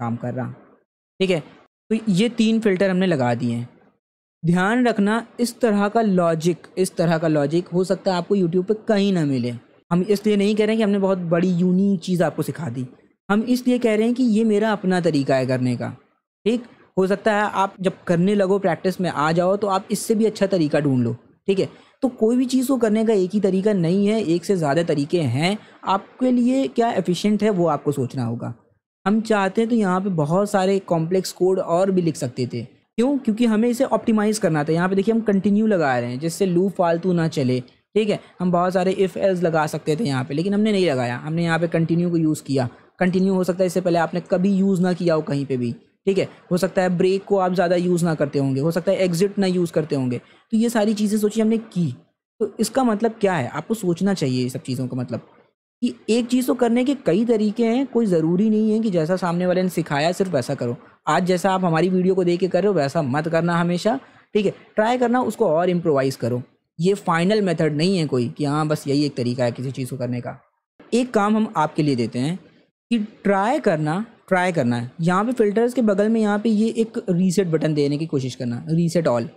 काम कर रहा ठीक है तो ये तीन फिल्टर हमने लगा दिए हैं ध्यान रखना इस तरह का लॉजिक इस तरह का लॉजिक हो सकता है आपको यूट्यूब पर कहीं ना मिले हम इसलिए नहीं कह रहे हैं कि हमने बहुत बड़ी यूनिक चीज़ आपको सिखा दी हम इसलिए कह रहे हैं कि ये मेरा अपना तरीका है करने का ठीक हो सकता है आप जब करने लगो प्रैक्टिस में आ जाओ तो आप इससे भी अच्छा तरीका ढूंढ लो ठीक है तो कोई भी चीज़ को करने का एक ही तरीका नहीं है एक से ज़्यादा तरीके हैं आपके लिए क्या एफिशिएंट है वो आपको सोचना होगा हम चाहते तो यहाँ पे बहुत सारे कॉम्प्लेक्स कोड और भी लिख सकते थे क्यों क्योंकि हमें इसे ऑप्टिमाइज़ करना था यहाँ पे देखिए हम कंटिन्यू लगा रहे हैं जिससे लू फालतू ना चले ठीक है हम बहुत सारे इफ़ एल्स लगा सकते थे यहाँ पे लेकिन हमने नहीं लगाया हमने यहाँ पे कंटिन्यू को यूज़ किया कंटिन्यू हो सकता है इससे पहले आपने कभी यूज़ ना किया हो कहीं पर भी ठीक है हो सकता है ब्रेक को आप ज़्यादा यूज़ ना करते होंगे हो सकता है एग्जिट ना यूज़ करते होंगे तो ये सारी चीज़ें सोची हमने की तो इसका मतलब क्या है आपको सोचना चाहिए ये सब चीज़ों का मतलब कि एक चीज़ को तो करने के कई तरीके हैं कोई ज़रूरी नहीं है कि जैसा सामने वाले ने सिखाया सिर्फ वैसा करो आज जैसा आप हमारी वीडियो को देख के कर रहे हो वैसा मत करना हमेशा ठीक है ट्राई करना उसको और इम्प्रोवाइज़ करो ये फाइनल मेथड नहीं है कोई कि हाँ बस यही एक तरीका है किसी चीज़ को करने का एक काम हम आपके लिए देते हैं कि ट्राई करना ट्राई करना है यहाँ पे फिल्टर्स के बगल में यहाँ पे ये एक रीसेट बटन देने की कोशिश करना रीसेट ऑल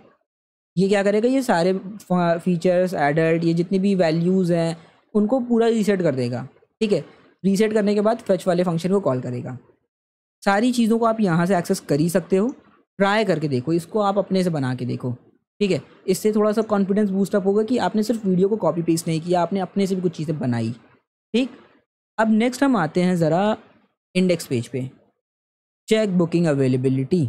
ये क्या करेगा ये सारे फीचर्स एडल्ट ये जितनी भी वैल्यूज़ हैं उनको पूरा रीसेट कर देगा ठीक है रीसेट करने के बाद फेच वाले फंक्शन को कॉल करेगा सारी चीज़ों को आप यहाँ से एक्सेस कर ही सकते हो ट्राई करके देखो इसको आप अपने से बना के देखो ठीक है इससे थोड़ा सा कॉन्फिडेंस बूस्टअप होगा कि आपने सिर्फ वीडियो को कॉपी पेस्ट नहीं किया आपने अपने से भी कुछ चीज़ें बनाई ठीक अब नेक्स्ट हम आते हैं ज़रा इंडेक्स पेज पे चेक बुकिंग अवेलेबिलिटी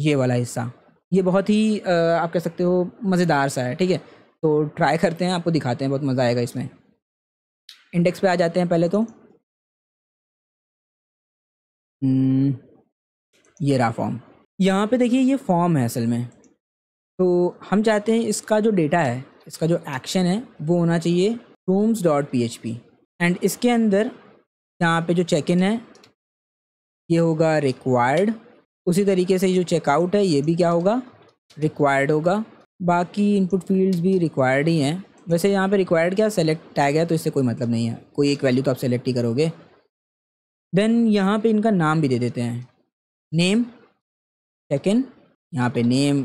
ये वाला हिस्सा ये बहुत ही आप कह सकते हो मज़ेदार सा है ठीक है तो ट्राई करते हैं आपको दिखाते हैं बहुत मज़ा आएगा इसमें इंडेक्स पे आ जाते हैं पहले तो हम्म, ये रहा फॉर्म यहाँ पे देखिए ये फॉर्म है असल में तो हम चाहते हैं इसका जो डेटा है इसका जो एक्शन है वो होना चाहिए rooms dot P H P and इसके अंदर यहाँ पे जो चेक इन है ये होगा रिक्वायर्ड उसी तरीके से जो चेकआउट है ये भी क्या होगा रिक्वायर्ड होगा बाकी इनपुट फील्ड्स भी रिक्वायर्ड ही हैं वैसे यहाँ पे रिक्वायर्ड क्या सेलेक्ट टैग है तो इससे कोई मतलब नहीं है कोई एक वैल्यू तो आप सेलेक्ट ही करोगे देन यहाँ पे इनका नाम भी दे देते हैं नेम सेकेंड यहाँ पे नेम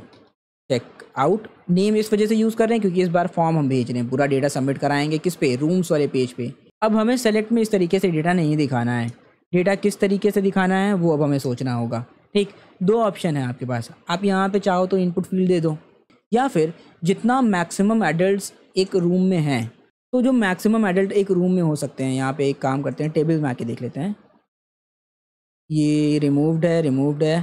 चेक आउट नेम इस वजह से यूज़ कर रहे हैं क्योंकि इस बार फॉर्म हम भेज रहे हैं पूरा डेटा सबमिट कराएंगे किस पे रूम्स वाले पेज पे अब हमें सेलेक्ट में इस तरीके से डेटा नहीं दिखाना है डेटा किस तरीके से दिखाना है वो अब हमें सोचना होगा ठीक दो ऑप्शन है आपके पास आप यहाँ पर चाहो तो इनपुट फील्ड दे दो या फिर जितना मैक्सिमम एडल्ट एक रूम में हैं तो जो मैक्सिमम एडल्ट एक रूम में हो सकते हैं यहाँ पे एक काम करते हैं टेबल में आके देख लेते हैं ये रिमूव्ड है रिमूव्ड है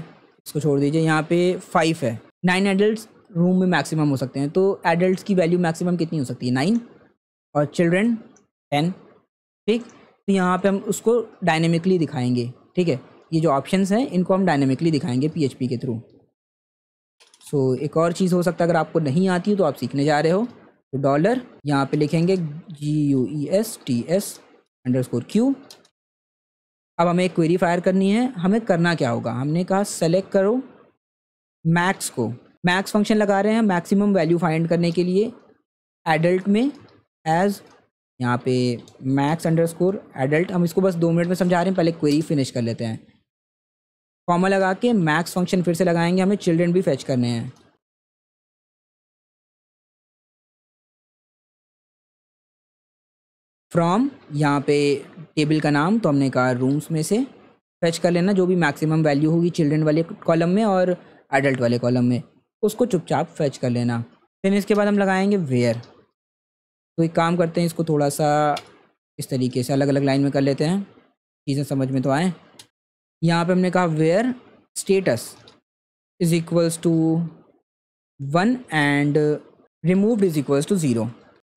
इसको छोड़ दीजिए यहाँ पे फाइव है नाइन एडल्ट रूम में मैक्सिमम हो सकते हैं तो एडल्ट की वैल्यू मैक्सिमम कितनी हो सकती है नाइन और चिल्ड्रेन टेन ठीक तो यहाँ पे हम उसको डायनेमिकली दिखाएंगे ठीक है ये जो ऑप्शंस हैं इनको हम डायनेमिकली दिखाएंगे पीएचपी के थ्रू सो so, एक और चीज़ हो सकता है अगर आपको नहीं आती हो तो आप सीखने जा रहे हो तो डॉलर यहाँ पे लिखेंगे G U E S T S underscore Q अब हमें एक क्वेरी फायर करनी है हमें करना क्या होगा हमने कहा सेलेक्ट करो मैक्स को मैक्स फंक्शन लगा रहे हैं मैक्सिमम वैल्यू फाइंड करने के लिए एडल्ट में एज यहाँ पे मैक्स अंडर स्कोर एडल्ट हम इसको बस दो मिनट में समझा रहे हैं पहले क्वेरी फिनिश कर लेते हैं कॉमा लगा के मैक्स फंक्शन फिर से लगाएंगे हमें चिल्ड्रन भी फैच करने हैं फ्रॉम यहाँ पे टेबल का नाम तो हमने कहा रूम्स में से फैच कर लेना जो भी मैक्सिमम वैल्यू होगी चिल्ड्रन वाले कॉलम में और एडल्ट वाले कॉलम में उसको चुपचाप फैच कर लेना फिर इसके बाद हम लगाएंगे वेयर तो एक काम करते हैं इसको थोड़ा सा इस तरीके से अलग अलग लाइन में कर लेते हैं चीज़ें समझ में तो आएँ यहाँ पे हमने कहा where status is equals to one and remove is equals to zero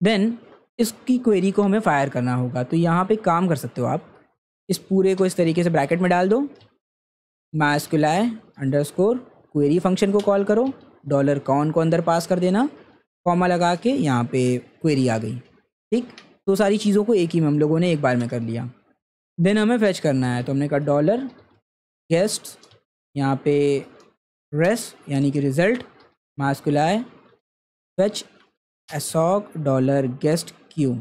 then इसकी क्वेरी को हमें फायर करना होगा तो यहाँ पे काम कर सकते हो आप इस पूरे को इस तरीके से ब्रैकेट में डाल दो mysqli underscore query function को कॉल करो डॉलर कौन को अंदर पास कर देना कॉमा लगा के यहाँ पे क्वेरी आ गई ठीक तो सारी चीज़ों को एक ही में हम लोगों ने एक बार में कर लिया देन हमें फैच करना है तो हमने कहा डॉलर गेस्ट यहाँ पे रेस यानी कि result mysqli fetch assoc dollar guest Q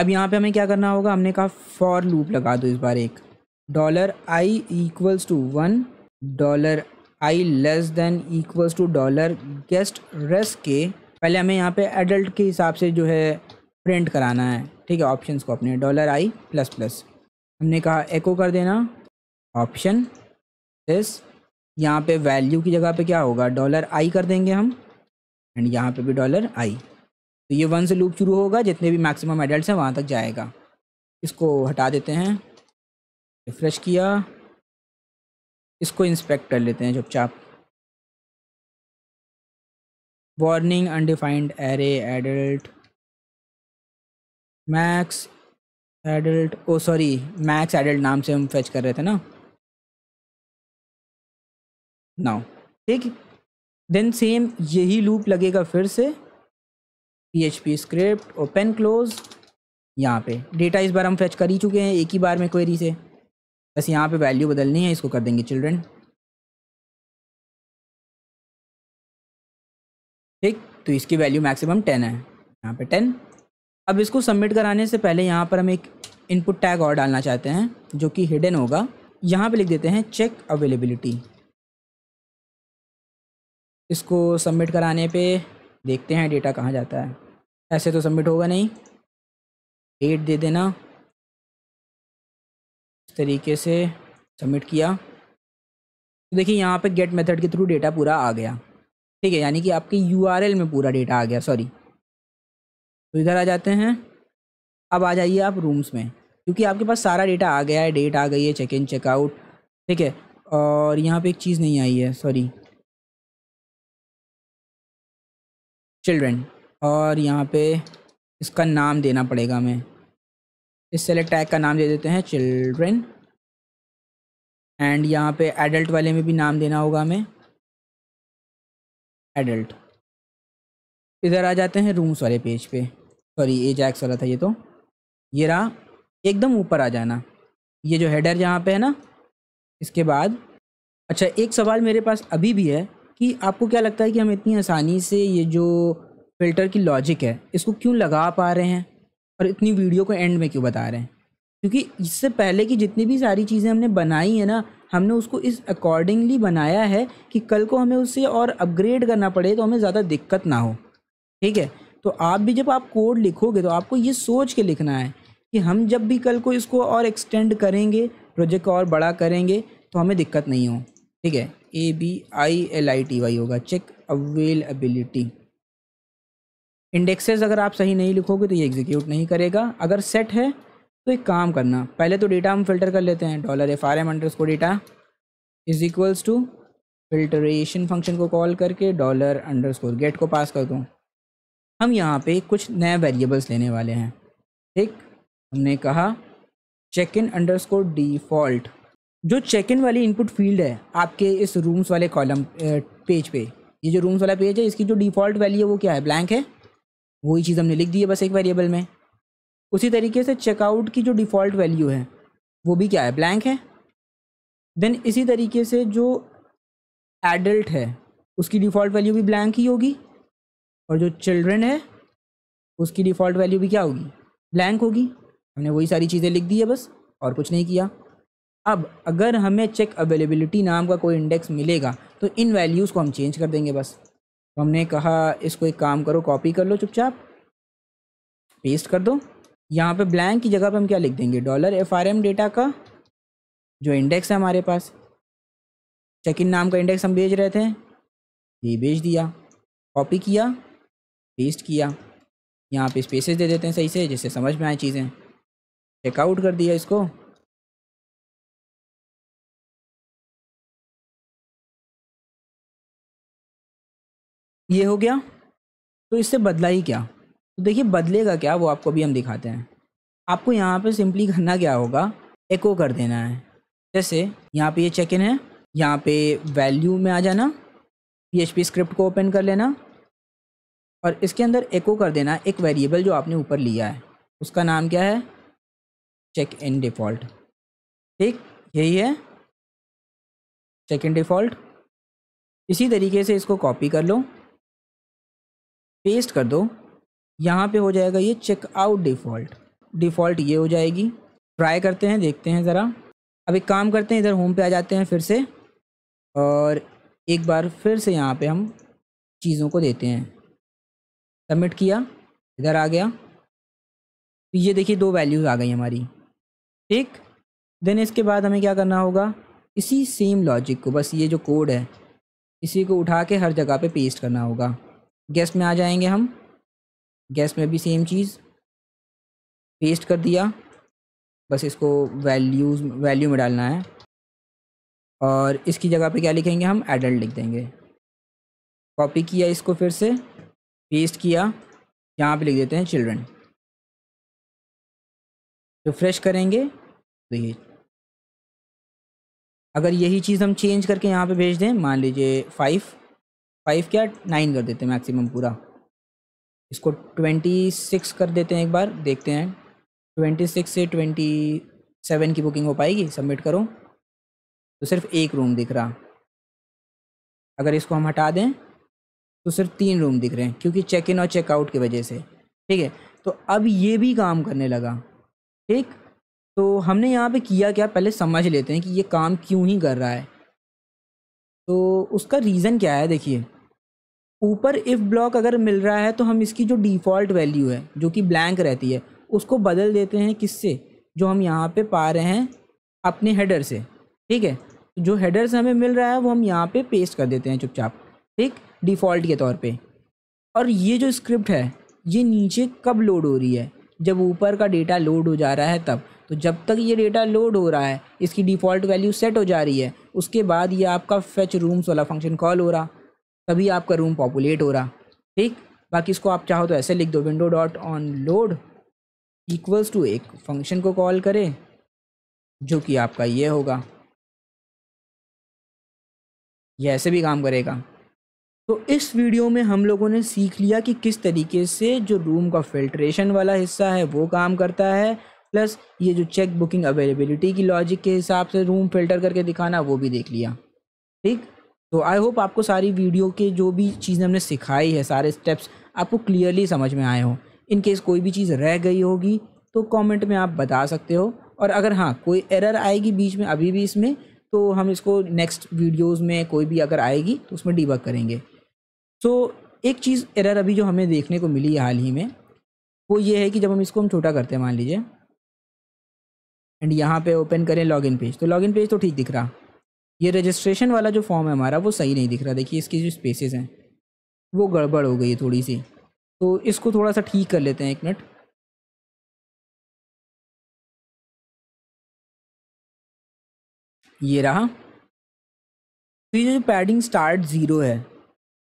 अब यहाँ पे हमें क्या करना होगा हमने कहा फॉर लूप लगा दो इस बार एक dollar I equals to one dollar I less than equals to dollar guest res के पहले हमें यहाँ पे एडल्ट के हिसाब से जो है प्रिंट कराना है ठीक है ऑप्शन को अपने डॉलर आई प्लस प्लस हमने कहा एको कर देना ऑप्शन दिस यहाँ पे वैल्यू की जगह पे क्या होगा डॉलर आई कर देंगे हम एंड यहाँ पे भी डॉलर आई तो ये वन से लूप शुरू होगा जितने भी मैक्सिमम एडल्ट हैं वहाँ तक जाएगा इसको हटा देते हैं रिफ्रेश किया इसको इंस्पेक्ट कर लेते हैं चुपचाप warning undefined array adult max adult oh sorry max adult नाम से हम फेच कर रहे थे ना नाउ ठीक देन सेम यही लूप लगेगा फिर से पी स्क्रिप्ट ओपन क्लोज यहाँ पे डेटा इस बार हम फेच कर ही चुके हैं एक ही बार में क्वेरी से बस यहाँ पे वैल्यू बदलनी है इसको कर देंगे चिल्ड्रन ठीक तो इसकी वैल्यू मैक्सिमम टेन है यहाँ पे टेन अब इसको सबमिट कराने से पहले यहाँ पर हम एक इनपुट टैग और डालना चाहते हैं जो कि हिडन होगा यहाँ पे लिख देते हैं चेक अवेलेबिलिटी इसको सबमिट कराने पे देखते हैं डेटा कहाँ जाता है ऐसे तो सबमिट होगा नहीं डेट दे देना इस तरीके से सबमिट किया तो देखिए यहाँ पे गेट मेथड के थ्रू डेटा पूरा आ गया ठीक है यानी कि आपके यू में पूरा डेटा आ गया सॉरी तो इधर आ जाते हैं अब आ जाइए आप रूम्स में क्योंकि आपके पास सारा डेटा आ गया है डेट आ गई है चेक इन चेकआउट ठीक है और यहाँ पे एक चीज़ नहीं आई है सॉरी चिल्ड्रेन और यहाँ पे इसका नाम देना पड़ेगा हमें इस सेलेक्ट टैग का नाम दे देते हैं चिल्ड्रेन एंड यहाँ पे एडल्ट वाले में भी नाम देना होगा हमें एडल्ट इधर आ जाते हैं रूम्स वाले पेज पे सॉरी ए जैक्स वाला था ये तो ये रहा एकदम ऊपर आ जाना ये जो हेडर यहाँ पे है ना इसके बाद अच्छा एक सवाल मेरे पास अभी भी है कि आपको क्या लगता है कि हम इतनी आसानी से ये जो फ़िल्टर की लॉजिक है इसको क्यों लगा पा रहे हैं और इतनी वीडियो को एंड में क्यों बता रहे हैं क्योंकि इससे पहले की जितनी भी सारी चीज़ें हमने बनाई है ना हमने उसको इस अकॉर्डिंगली बनाया है कि कल को हमें उससे और अपग्रेड करना पड़े तो हमें ज़्यादा दिक्कत ना हो ठीक है तो आप भी जब आप कोड लिखोगे तो आपको ये सोच के लिखना है कि हम जब भी कल को इसको और एक्सटेंड करेंगे प्रोजेक्ट और बड़ा करेंगे तो हमें दिक्कत नहीं हो ठीक है A B I L I T Y होगा चेक अवेलेबिलिटी इंडेक्सेस अगर आप सही नहीं लिखोगे तो ये एग्जीक्यूट नहीं करेगा अगर सेट है तो एक काम करना पहले तो डेटा हम फिल्टर कर लेते हैं dollar F R M underscore data is equals to filtration function को कॉल करके डॉलर अंडर स्कोर गेट को पास कर दूँ हम यहाँ पे कुछ नए वेरिएबल्स लेने वाले हैं ठीक हमने कहा check in underscore default जो चेक इन वाली इनपुट फील्ड है आपके इस रूम्स वाले कॉलम पेज पे ये जो रूम्स वाला पेज है इसकी जो डिफ़ॉल्ट वैल्यू है वो क्या है ब्लैंक है वही चीज़ हमने लिख दी है बस एक वेरिएबल में उसी तरीके से चेकआउट की जो डिफ़ॉल्ट वैल्यू है वो भी क्या है ब्लैंक है देन इसी तरीके से जो एडल्ट है उसकी डिफ़ॉल्ट वैल्यू भी ब्लैंक ही होगी और जो चिल्ड्रन है उसकी डिफ़ॉल्ट वैल्यू भी क्या होगी ब्लैंक होगी हमने वही सारी चीज़ें लिख दी है बस और कुछ नहीं किया अब अगर हमें चेक अवेलेबिलिटी नाम का कोई इंडेक्स मिलेगा तो इन वैल्यूज़ को हम चेंज कर देंगे बस तो हमने कहा इसको एक काम करो कॉपी कर लो चुपचाप पेस्ट कर दो यहाँ पे ब्लैंक की जगह पे हम क्या लिख देंगे dollar F R M data का जो इंडेक्स है हमारे पास चेक इन नाम का इंडेक्स हम भेज रहे थे ये भेज दिया कॉपी किया पेस्ट किया यहाँ पे स्पेसेस दे देते हैं सही से जिससे समझ में आए चीज़ें चेकआउट कर दिया इसको ये हो गया तो इससे बदला ही क्या तो देखिए बदलेगा क्या वो आपको अभी हम दिखाते हैं आपको यहाँ पे सिंपली करना क्या होगा एको कर देना है जैसे यहाँ पे ये चेक इन है यहाँ पे वैल्यू में आ जाना पी स्क्रिप्ट को ओपन कर लेना और इसके अंदर एको कर देना एक वेरिएबल जो आपने ऊपर लिया है उसका नाम क्या है चेक इन डिफ़ॉल्ट ठीक यही है चेक इन डिफ़ॉल्ट इसी तरीके से इसको कॉपी कर लो पेस्ट कर दो यहाँ पे हो जाएगा ये चेकआउट डिफ़ॉल्ट डिफ़ॉल्ट ये हो जाएगी ट्राई करते हैं देखते हैं ज़रा अब एक काम करते हैं इधर होम पे आ जाते हैं फिर से और एक बार फिर से यहाँ पे हम चीज़ों को देते हैं सबमिट किया इधर आ गया तो ये देखिए दो वैल्यूज़ आ गई हमारी ठीक देन इसके बाद हमें क्या करना होगा इसी सेम लॉजिक को बस ये जो कोड है इसी को उठा के हर जगह पे पेस्ट करना होगा गैस में आ जाएंगे हम गैस में भी सेम चीज़ पेस्ट कर दिया बस इसको वैल्यूज़ वैल्यू में डालना है और इसकी जगह पे क्या लिखेंगे हम एडल्ट लिख देंगे कॉपी किया इसको फिर से पेस्ट किया यहाँ पे लिख देते हैं चिल्ड्रन रिफ्रेश तो करेंगे तो ये अगर यही चीज़ हम चेंज करके यहाँ पे भेज दें मान लीजिए फाइव फाइव क्या नाइन कर देते हैं मैक्सिमम पूरा इसको ट्वेंटी सिक्स कर देते हैं एक बार देखते हैं ट्वेंटी सिक्स से ट्वेंटी सेवन की बुकिंग हो पाएगी सबमिट करो तो सिर्फ एक रूम दिख रहा अगर इसको हम हटा दें तो सिर्फ तीन रूम दिख रहे हैं क्योंकि चेक इन और चेकआउट की वजह से ठीक है तो अब ये भी काम करने लगा ठीक तो हमने यहाँ पे किया क्या पहले समझ लेते हैं कि ये काम क्यों ही कर रहा है तो उसका रीज़न क्या है देखिए ऊपर इफ़ ब्लॉक अगर मिल रहा है तो हम इसकी जो डिफ़ॉल्ट वैल्यू है जो कि ब्लैंक रहती है उसको बदल देते हैं किससे जो हम यहाँ पे पा रहे हैं अपने हेडर से ठीक है जो हेडर से हमें मिल रहा है वो हम यहाँ पे पेस्ट कर देते हैं चुपचाप ठीक डिफ़ॉल्ट के तौर पे और ये जो स्क्रिप्ट है ये नीचे कब लोड हो रही है जब ऊपर का डेटा लोड हो जा रहा है तब तो जब तक ये डेटा लोड हो रहा है इसकी डिफ़ॉल्ट वैल्यू सेट हो जा रही है उसके बाद ये आपका फेच रूम्स वाला फंक्शन कॉल हो रहा तभी आपका रूम पॉपुलेट हो रहा ठीक बाकी इसको आप चाहो तो ऐसे लिख दो window dot on load equals to एक फंक्शन को कॉल करें जो कि आपका ये होगा यह ऐसे भी काम करेगा तो इस वीडियो में हम लोगों ने सीख लिया कि किस तरीके से जो रूम का फिल्ट्रेशन वाला हिस्सा है वो काम करता है प्लस ये जो चेक बुकिंग अवेलेबिलिटी की लॉजिक के हिसाब से रूम फिल्टर करके दिखाना वो भी देख लिया ठीक तो आई होप आपको सारी वीडियो के जो भी चीज़ हमने सिखाई है सारे स्टेप्स आपको क्लियरली समझ में आए हों इन केस कोई भी चीज़ रह गई होगी तो कमेंट में आप बता सकते हो और अगर हाँ कोई एरर आएगी बीच में अभी भी इसमें तो हम इसको नेक्स्ट वीडियोस में कोई भी अगर आएगी तो उसमें डीबग करेंगे सो तो एक चीज़ एरर अभी जो हमें देखने को मिली हाल ही में वो ये है कि जब हम इसको हम छोटा करते हैं मान लीजिए एंड यहाँ पे ओपन करें लॉगिन पेज तो लॉगिन पेज तो ठीक दिख रहा ये रजिस्ट्रेशन वाला जो फॉर्म है हमारा वो सही नहीं दिख रहा देखिए इसकी जो स्पेसेस हैं वो गड़बड़ हो गई है थोड़ी सी तो इसको थोड़ा सा ठीक कर लेते हैं एक मिनट ये रहा तो ये जो पैडिंग स्टार्ट ज़ीरो है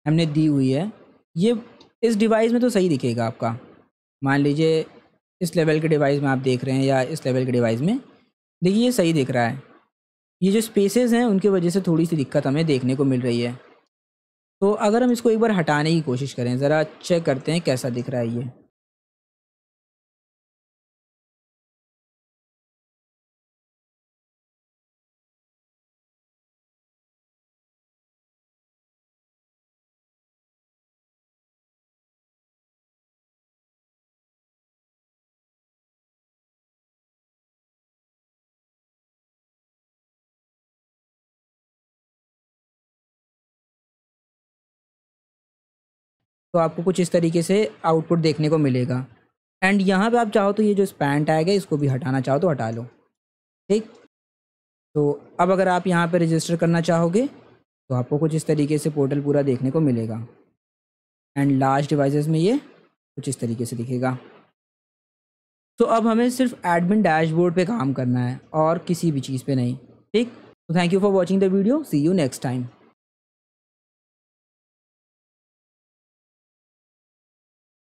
हमने दी हुई है ये इस डिवाइस में तो सही दिखेगा आपका मान लीजिए इस लेवल के डिवाइस में आप देख रहे हैं या इस लेवल के डिवाइस में देखिए ये सही दिख रहा है ये जो स्पेसेस हैं उनकी वजह से थोड़ी सी दिक्कत हमें देखने को मिल रही है तो अगर हम इसको एक बार हटाने की कोशिश करें ज़रा चेक करते हैं कैसा दिख रहा है ये तो आपको कुछ इस तरीके से आउटपुट देखने को मिलेगा एंड यहाँ पे आप चाहो तो ये जो स्पैन टैग है इसको भी हटाना चाहो तो हटा लो ठीक तो अब अगर आप यहाँ पे रजिस्टर करना चाहोगे तो आपको कुछ इस तरीके से पोर्टल पूरा देखने को मिलेगा एंड लास्ट डिवाइसेस में ये कुछ इस तरीके से दिखेगा तो अब हमें सिर्फ एडमिन डैशबोर्ड पे काम करना है और किसी भी चीज़ पे नहीं ठीक तो thank you for watching the video see you next time